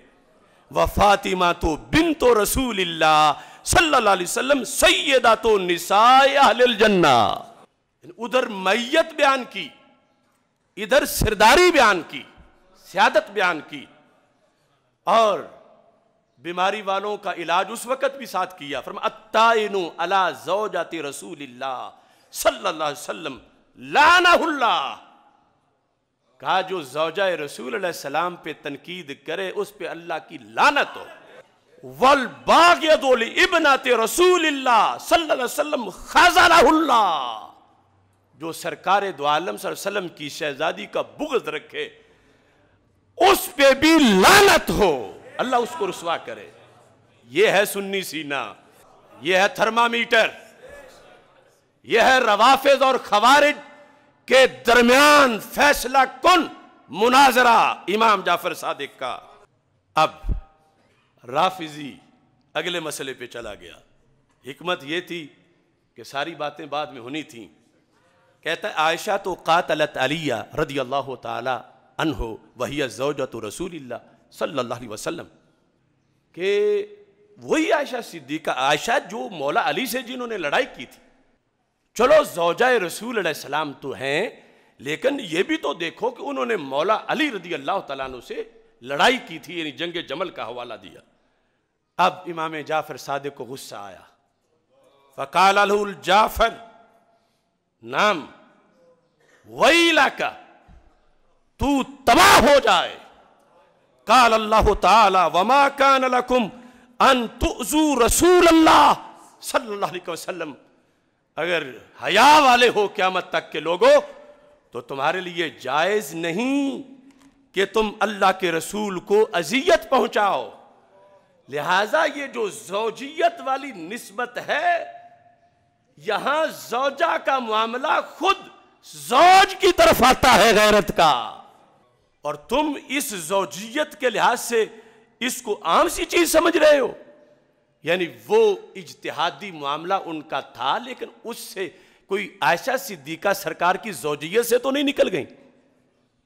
وفاطمہ تو بن تو رسول اللہ صلی اللہ علیہ وسلم سیدہ تو اہل الجنہ یعنی ادھر میت بیان کی ادھر سرداری بیان کی سیادت بیان کی اور بیماری والوں کا علاج اس وقت بھی ساتھ کیا فرما علی زوجات رسول اللہ صلی اللہ علیہ وسلم لانہ اللہ کہا جو زوجہ رسول علیہ السلام پہ تنقید کرے اس پہ اللہ کی لانت ہو رسول اللہ صلی اللہ اللہ علیہ وسلم جو سرکار دو عالم صلی اللہ علیہ وسلم کی شہزادی کا بغض رکھے اس پہ بھی لانت ہو اللہ اس کو رسوا کرے یہ ہے سنی سینہ یہ ہے تھرمامیٹر یہ ہے روافظ اور خوارج کے درمیان فیصلہ کن مناظرہ امام جعفر صادق کا اب رافضی اگلے مسئلے پہ چلا گیا حکمت یہ تھی کہ ساری باتیں بعد میں ہونی تھیں کہتا ہے عائشہ تو قاتلت علیہ رضی اللہ عنہ انہو زوجت رسول اللہ صلی اللہ علیہ وسلم کہ وہی عائشہ صدیقہ عائشہ جو مولا علی سے جنہوں نے لڑائی کی تھی چلو زوجہ رسول علیہ السلام تو ہیں لیکن یہ بھی تو دیکھو کہ انہوں نے مولا علی رضی اللہ تعالیٰ عنہ سے لڑائی کی تھی یعنی جنگ جمل کا حوالہ دیا اب امام جعفر صادق کو غصہ آیا نام وہی تو تباہ ہو جائے اللَّهُ اللہ تعالی وما لَكُمْ أَن ان رسول اللہ صلی اللہ علیہ وسلم اگر حیا والے ہو قیامت تک کے لوگوں تو تمہارے لیے جائز نہیں کہ تم اللہ کے رسول کو اذیت پہنچاؤ لہٰذا یہ جو زوجیت والی نسبت ہے یہاں زوجہ کا معاملہ خود زوج کی طرف آتا ہے غیرت کا اور تم اس زوجیت کے لحاظ سے اس کو عام سی چیز سمجھ رہے ہو یعنی وہ اجتحادی معاملہ ان کا تھا لیکن اس سے کوئی عائشہ صدیقہ سرکار کی زوجیت سے تو نہیں نکل گئیں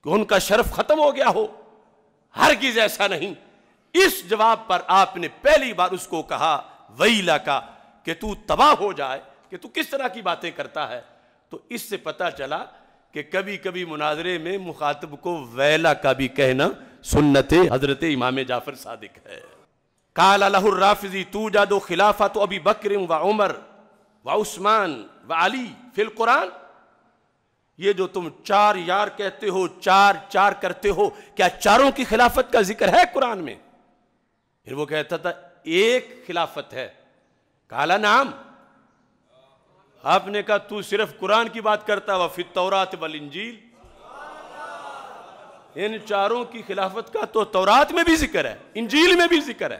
کہ ان کا شرف ختم ہو گیا ہو ہرگز ایسا نہیں اس جواب پر آپ نے پہلی بار اس کو کہا ویلا کا کہ تو تباہ ہو جائے کہ تو کس طرح کی باتیں کرتا ہے تو اس سے پتا چلا کہ کبھی کبھی مناظرے میں مخاطب کو ویلا کا بھی کہنا سنت حضرت امام جعفر صادق ہے قال له الرافضي توجد خلافة أبي بكر وعمر وعثمان بکروں وا عمر و عثمان و علی یہ جو تم چار یار کہتے ہو چار چار کرتے ہو کیا چاروں کی خلافت کا ذکر ہے قرآن میں پھر وہ کہتا تھا ایک خلافت ہے کالا نام آپ نے کہا تو صرف قرآن کی بات کرتا وہ پھر والانجیل ان چاروں کی خلافت کا تو تورات میں بھی ذکر ہے انجیل میں بھی ذکر ہے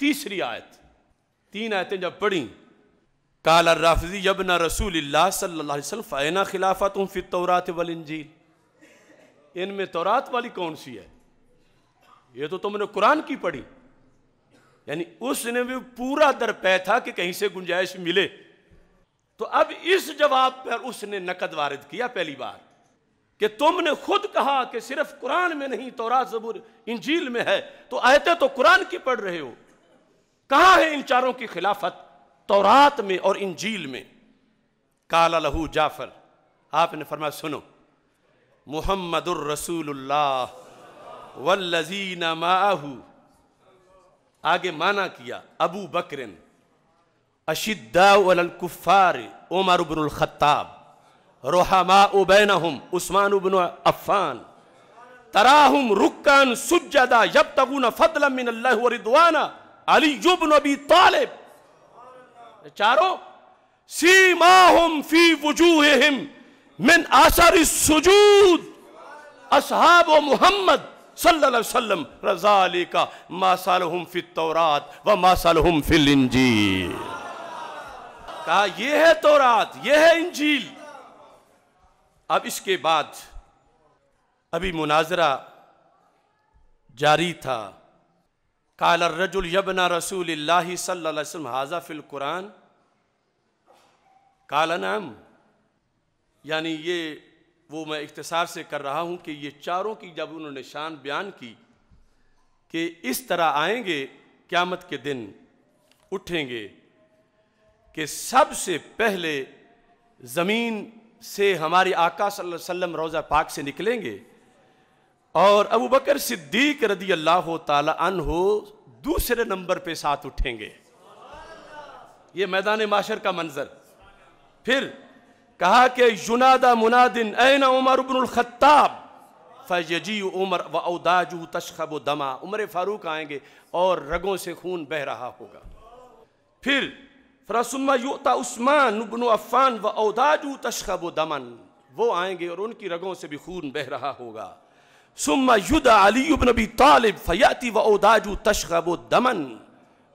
تیسری آیت تین آیتیں جب پڑھیں الرافضی یبنا رسول اللہ صلی اللہ علیہ وسلم ان میں تورات والی کون سی ہے یہ تو تم نے قرآن کی پڑھی یعنی اس نے بھی پورا در پہ تھا کہیں سے گنجائش ملے تو اب اس جواب پر اس نے نقد وارد کیا پہلی بار کہ تم نے خود کہا کہ صرف قرآن میں نہیں تورات زبور انجیل میں ہے تو آیتیں تو قرآن کی پڑھ رہے ہو کہاں ہے ان چاروں کی خلافت تورات میں اور انجیل میں کالا لہو جعفر آپ نے فرمایا سنو محمد الرسول اللہ والذین ماہو آگے مانا کیا ابو بکرن اشداء والکفار عمر بن الخطاب رحماء بینہم عثمان بن افان تراہم رکان سجدہ یبتغون فضلا من اللہ وردوانا علی ابی طالب چاروں سیماہم فی وجوہہم من آثار السجود اصحاب و محمد صلی اللہ علیہ وسلم رضا ما سالہم فی التورات و ما سالہم فی الانجیل کہا یہ ہے تورات یہ ہے انجیل اب اس کے بعد ابھی مناظرہ جاری تھا قال الرجل یبنا رسول اللہ صلی وسلم فی القرآن قال عم یعنی یہ وہ میں اختصار سے کر رہا ہوں کہ یہ چاروں کی جب انہوں نے شان بیان کی کہ اس طرح آئیں گے قیامت کے دن اٹھیں گے کہ سب سے پہلے زمین سے ہماری آقا صلی اللہ علیہ وسلم روزہ پاک سے نکلیں گے اور ابو بکر صدیق رضی اللہ تعالی عنہ دوسرے نمبر پہ ساتھ اٹھیں گے یہ میدان معاشر کا منظر پھر کہا کہ یونادا منادن این عمر بن الخطاب فیجی عمر و اوداجو تشخب و دما عمر فاروق آئیں گے اور رگوں سے خون بہ رہا ہوگا پھر فرسما یوتا عثمان بن عفان و اوداجو تشخب و دمن وہ آئیں گے اور ان کی رگوں سے بھی خون بہ رہا ہوگا ثم یدع علی بن ابی طالب فیاتی و اوداج تشغب و دمن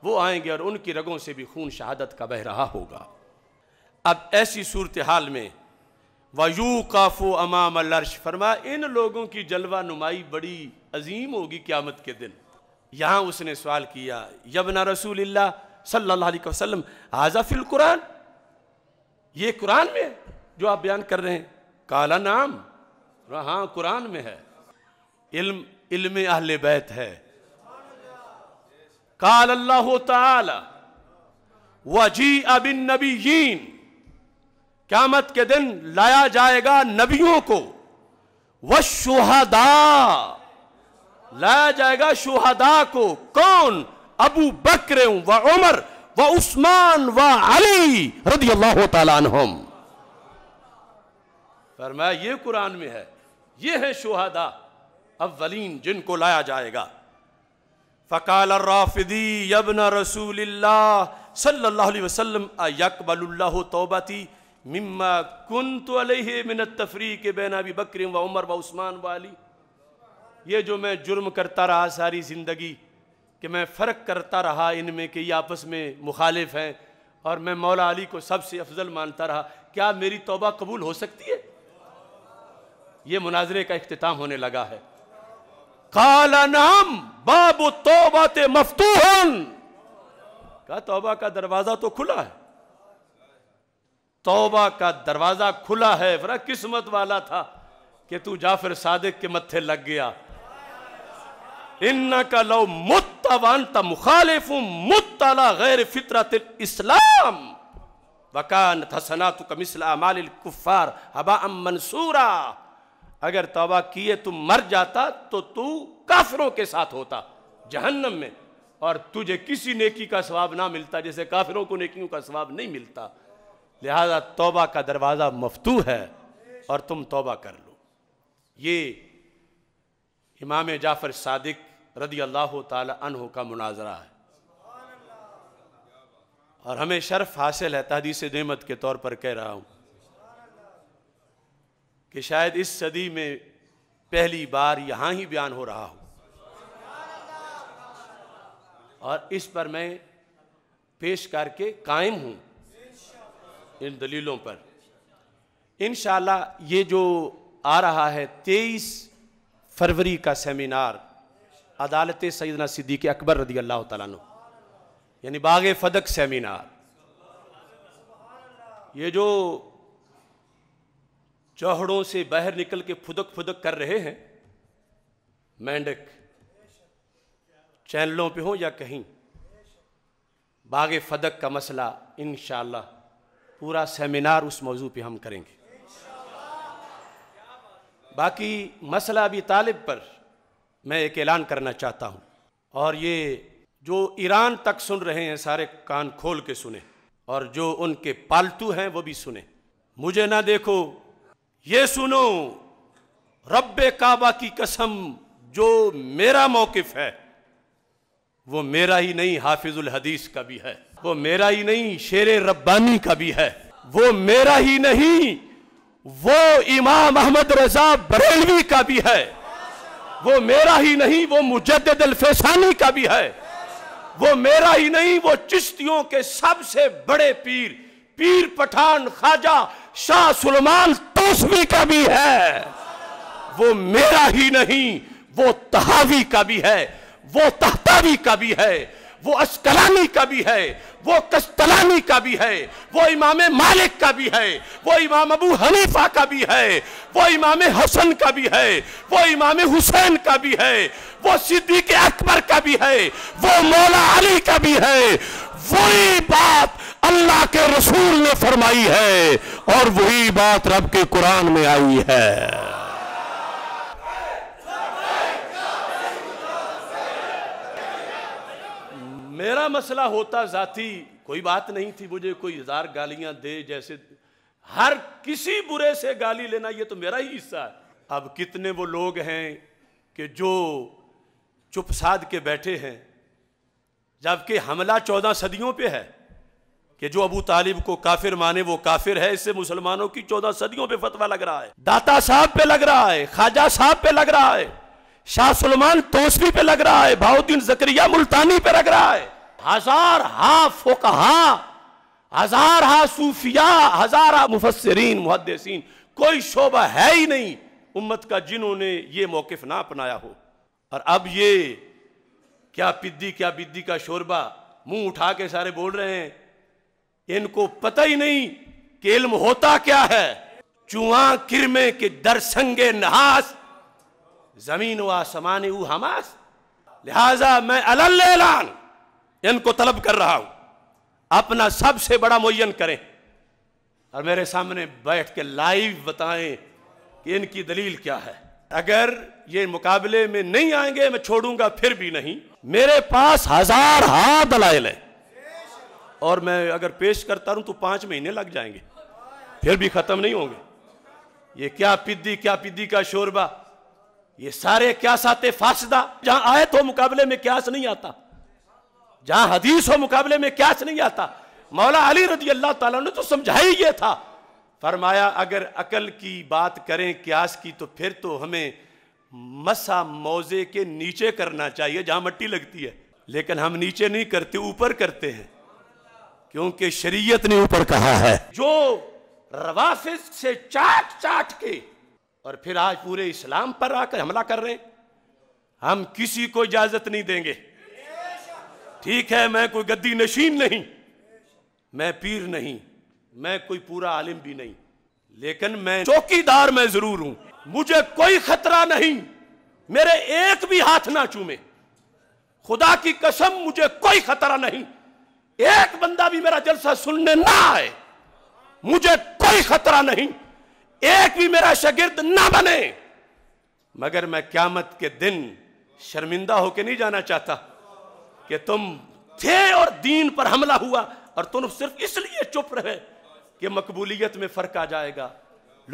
وہ آئیں گے اور ان کی رگوں سے بھی خون شہادت کا بہ رہا ہوگا اب ایسی صورتحال میں وَيُوْقَافُ أَمَامَ الْعَرْشِ فرما ان لوگوں کی جلوہ نمائی بڑی عظیم ہوگی قیامت کے دن یہاں اس نے سوال کیا یبن رسول اللہ صلی اللہ علیہ وسلم فی القرآن یہ قرآن میں جو آپ بیان کر رہے ہیں کالا نام ہاں قرآن میں ہے علم علم اہل بیت ہے قال اللہ تعالی ابن نبی قیامت کے دن لایا جائے گا نبیوں کو شہادا لایا جائے گا شہدا کو کون ابو بکر و عمر و عثمان و علی رضی اللہ تعالی فرمایا یہ قرآن میں ہے یہ ہے شہداء اولین جن کو لایا جائے گا فقال یبن رسول اللہ صلی اللہ علیہ وسلم اللہ توبتی مما علیہ من التفریق بین ابی بکر و عمر و عثمان و علی یہ جو میں جرم کرتا رہا ساری زندگی کہ میں فرق کرتا رہا ان میں کہ یہ آپس میں مخالف ہیں اور میں مولا علی کو سب سے افضل مانتا رہا کیا میری توبہ قبول ہو سکتی ہے یہ مناظرے کا اختتام ہونے لگا ہے قال نعم باب التوبة مفتوح कहा तौबा का दरवाज़ा तो खुला है तौबा का दरवाज़ा खुला है बड़ा किस्मत वाला था कि तू जाफिर सादिक के मत्थे लग गया इन्ना का लो मुतवान मुखालिफ मुतला गैर फितरत इस्लाम वकान थसना तो कमिसल अमाल कुफ़ार हबा अम मंसूरा اگر توبہ کیے تم مر جاتا تو تو کافروں کے ساتھ ہوتا جہنم میں اور تجھے کسی نیکی کا ثواب نہ ملتا جیسے کافروں کو نیکیوں کا ثواب نہیں ملتا لہذا توبہ کا دروازہ مفتو ہے اور تم توبہ کر لو یہ امام جعفر صادق رضی اللہ تعالی عنہ کا مناظرہ ہے اور ہمیں شرف حاصل ہے تحدیث دعمت کے طور پر کہہ رہا ہوں کہ شاید اس صدی میں پہلی بار یہاں ہی بیان ہو رہا ہوں اور اس پر میں پیش کر کے قائم ہوں ان دلیلوں پر انشاءاللہ یہ جو آ رہا ہے تیئیس فروری کا سیمینار عدالت سیدنا صدیق اکبر رضی اللہ تعالیٰ عنہ یعنی باغ فدق سیمینار یہ جو چوہڑوں سے باہر نکل کے پھدک پھدک کر رہے ہیں مینڈک چینلوں پہ ہوں یا کہیں باغ فدک کا مسئلہ انشاءاللہ پورا سیمینار اس موضوع پہ ہم کریں گے باقی مسئلہ ابھی طالب پر میں ایک اعلان کرنا چاہتا ہوں اور یہ جو ایران تک سن رہے ہیں سارے کان کھول کے سنیں اور جو ان کے پالتو ہیں وہ بھی سنیں مجھے نہ دیکھو یہ سنو رب کعبہ کی قسم جو میرا موقف ہے وہ میرا ہی نہیں حافظ الحدیث کا بھی ہے وہ میرا ہی نہیں شیر ربانی کا بھی ہے وہ میرا ہی نہیں وہ امام احمد رضا بریلوی کا بھی ہے وہ میرا ہی نہیں وہ مجدد الفیسانی کا بھی ہے وہ میرا ہی نہیں وہ چشتیوں کے سب سے بڑے پیر پیر پٹھان خواجہ شاہ سلمان اس میں کا بھی ہے وہ میرا ہی نہیں وہ تہاوی کا بھی ہے وہ تہتاوی کا بھی ہے وہ اسکلانی کا بھی ہے وہ کستلانی کا بھی ہے وہ امام مالک کا بھی ہے وہ امام ابو حنیفہ کا بھی ہے وہ امام حسن کا بھی ہے وہ امام حسین کا بھی ہے وہ صدیق اکبر کا بھی ہے وہ مولا علی کا بھی ہے وہی بات اللہ کے رسول نے فرمائی ہے اور وہی بات رب کے قرآن میں آئی ہے میرا مسئلہ ہوتا ذاتی کوئی بات نہیں تھی مجھے کوئی ہزار گالیاں دے جیسے ہر کسی برے سے گالی لینا یہ تو میرا ہی حصہ ہے اب کتنے وہ لوگ ہیں کہ جو چپ ساد کے بیٹھے ہیں جبکہ حملہ چودہ صدیوں پہ ہے کہ جو ابو طالب کو کافر مانے وہ کافر ہے اس سے مسلمانوں کی چودہ صدیوں پہ فتوہ لگ رہا ہے داتا صاحب پہ لگ رہا ہے خواجہ صاحب پہ لگ رہا ہے شاہ سلمان توسری پہ لگ رہا ہے بھاودین زکریہ ملتانی پہ لگ رہا ہے ہزار ہا فقہا ہزار ہا صوفیاء ہزار ہا مفسرین محدثین کوئی شعبہ ہے ہی نہیں امت کا جنہوں نے یہ موقف نہ اپنایا ہو اور اب یہ کیا پدی کیا بدی کا شوربہ منہ اٹھا کے سارے بول رہے ہیں ان کو پتہ ہی نہیں کہ علم ہوتا کیا ہے چواں کرمے کے درسنگ نہاس زمین و آسمان او حماس لہٰذا میں اعلان ان کو طلب کر رہا ہوں اپنا سب سے بڑا موین کریں اور میرے سامنے بیٹھ کے لائیو بتائیں کہ ان کی دلیل کیا ہے اگر یہ مقابلے میں نہیں آئیں گے میں چھوڑوں گا پھر بھی نہیں میرے پاس ہزار ہاتھ دلائل ہیں اور میں اگر پیش کرتا رہوں تو پانچ مہینے لگ جائیں گے پھر بھی ختم نہیں ہوں گے یہ کیا پدی کیا پدی کا شوربہ یہ سارے کیا ساتے فاسدہ جہاں آیت ہو مقابلے میں کیاس نہیں آتا جہاں حدیث ہو مقابلے میں کیاس نہیں آتا مولا علی رضی اللہ تعالیٰ نے تو سمجھائی یہ تھا فرمایا اگر عقل کی بات کریں کیاس کی تو پھر تو ہمیں مسا موزے کے نیچے کرنا چاہیے جہاں مٹی لگتی ہے لیکن ہم نیچے نہیں کرتے اوپر کرتے ہیں کیونکہ شریعت نے اوپر کہا ہے جو روافظ سے چاٹ چاٹ کے اور پھر آج پورے اسلام پر آ کر حملہ کر رہے ہیں ہم کسی کو اجازت نہیں دیں گے ٹھیک ہے میں کوئی گدی نشین نہیں میں پیر نہیں میں کوئی پورا عالم بھی نہیں لیکن میں چوکی دار میں ضرور ہوں مجھے کوئی خطرہ نہیں میرے ایک بھی ہاتھ نہ چومے خدا کی قسم مجھے کوئی خطرہ نہیں ایک بندہ بھی میرا جلسہ سننے نہ آئے مجھے کوئی خطرہ نہیں ایک بھی میرا شگرد نہ بنے مگر میں قیامت کے کے دن شرمندہ ہو نہیں جانا چاہتا کہ تم تھے اور دین پر حملہ ہوا اور تم صرف اس لیے چپ رہے کہ مقبولیت میں فرق آ جائے گا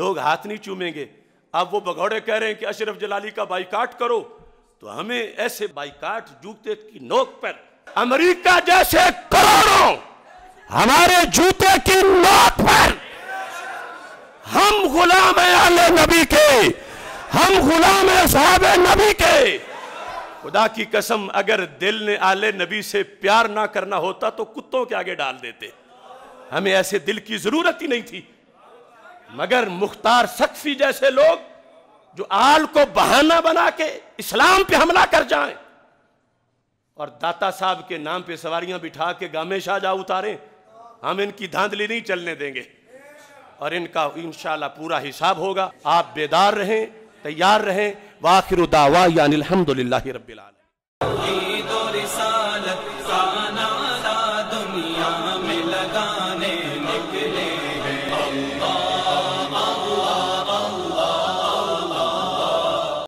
لوگ ہاتھ نہیں چومیں گے اب وہ بگوڑے کہہ رہے ہیں کہ اشرف جلالی کا بائیکاٹ کرو تو ہمیں ایسے بائیکاٹ جوتے کی نوک پر امریکہ جیسے کروڑوں ہمارے جوتے کی موت پر ہم غلام آل نبی کے ہم غلام صحاب نبی کے خدا کی قسم اگر دل نے آل نبی سے پیار نہ کرنا ہوتا تو کتوں کے آگے ڈال دیتے ہمیں ایسے دل کی ضرورت ہی نہیں تھی مگر مختار شخصی جیسے لوگ جو آل کو بہانہ بنا کے اسلام پہ حملہ کر جائیں اور داتا صاحب کے نام پہ سواریاں بٹھا کے گامے شاہ جا اتاریں ہم ان کی دھاندلی نہیں چلنے دیں گے اور ان کا انشاءاللہ پورا حساب ہوگا آپ بیدار رہیں تیار رہیں واخر یعنی الحمدللہ رب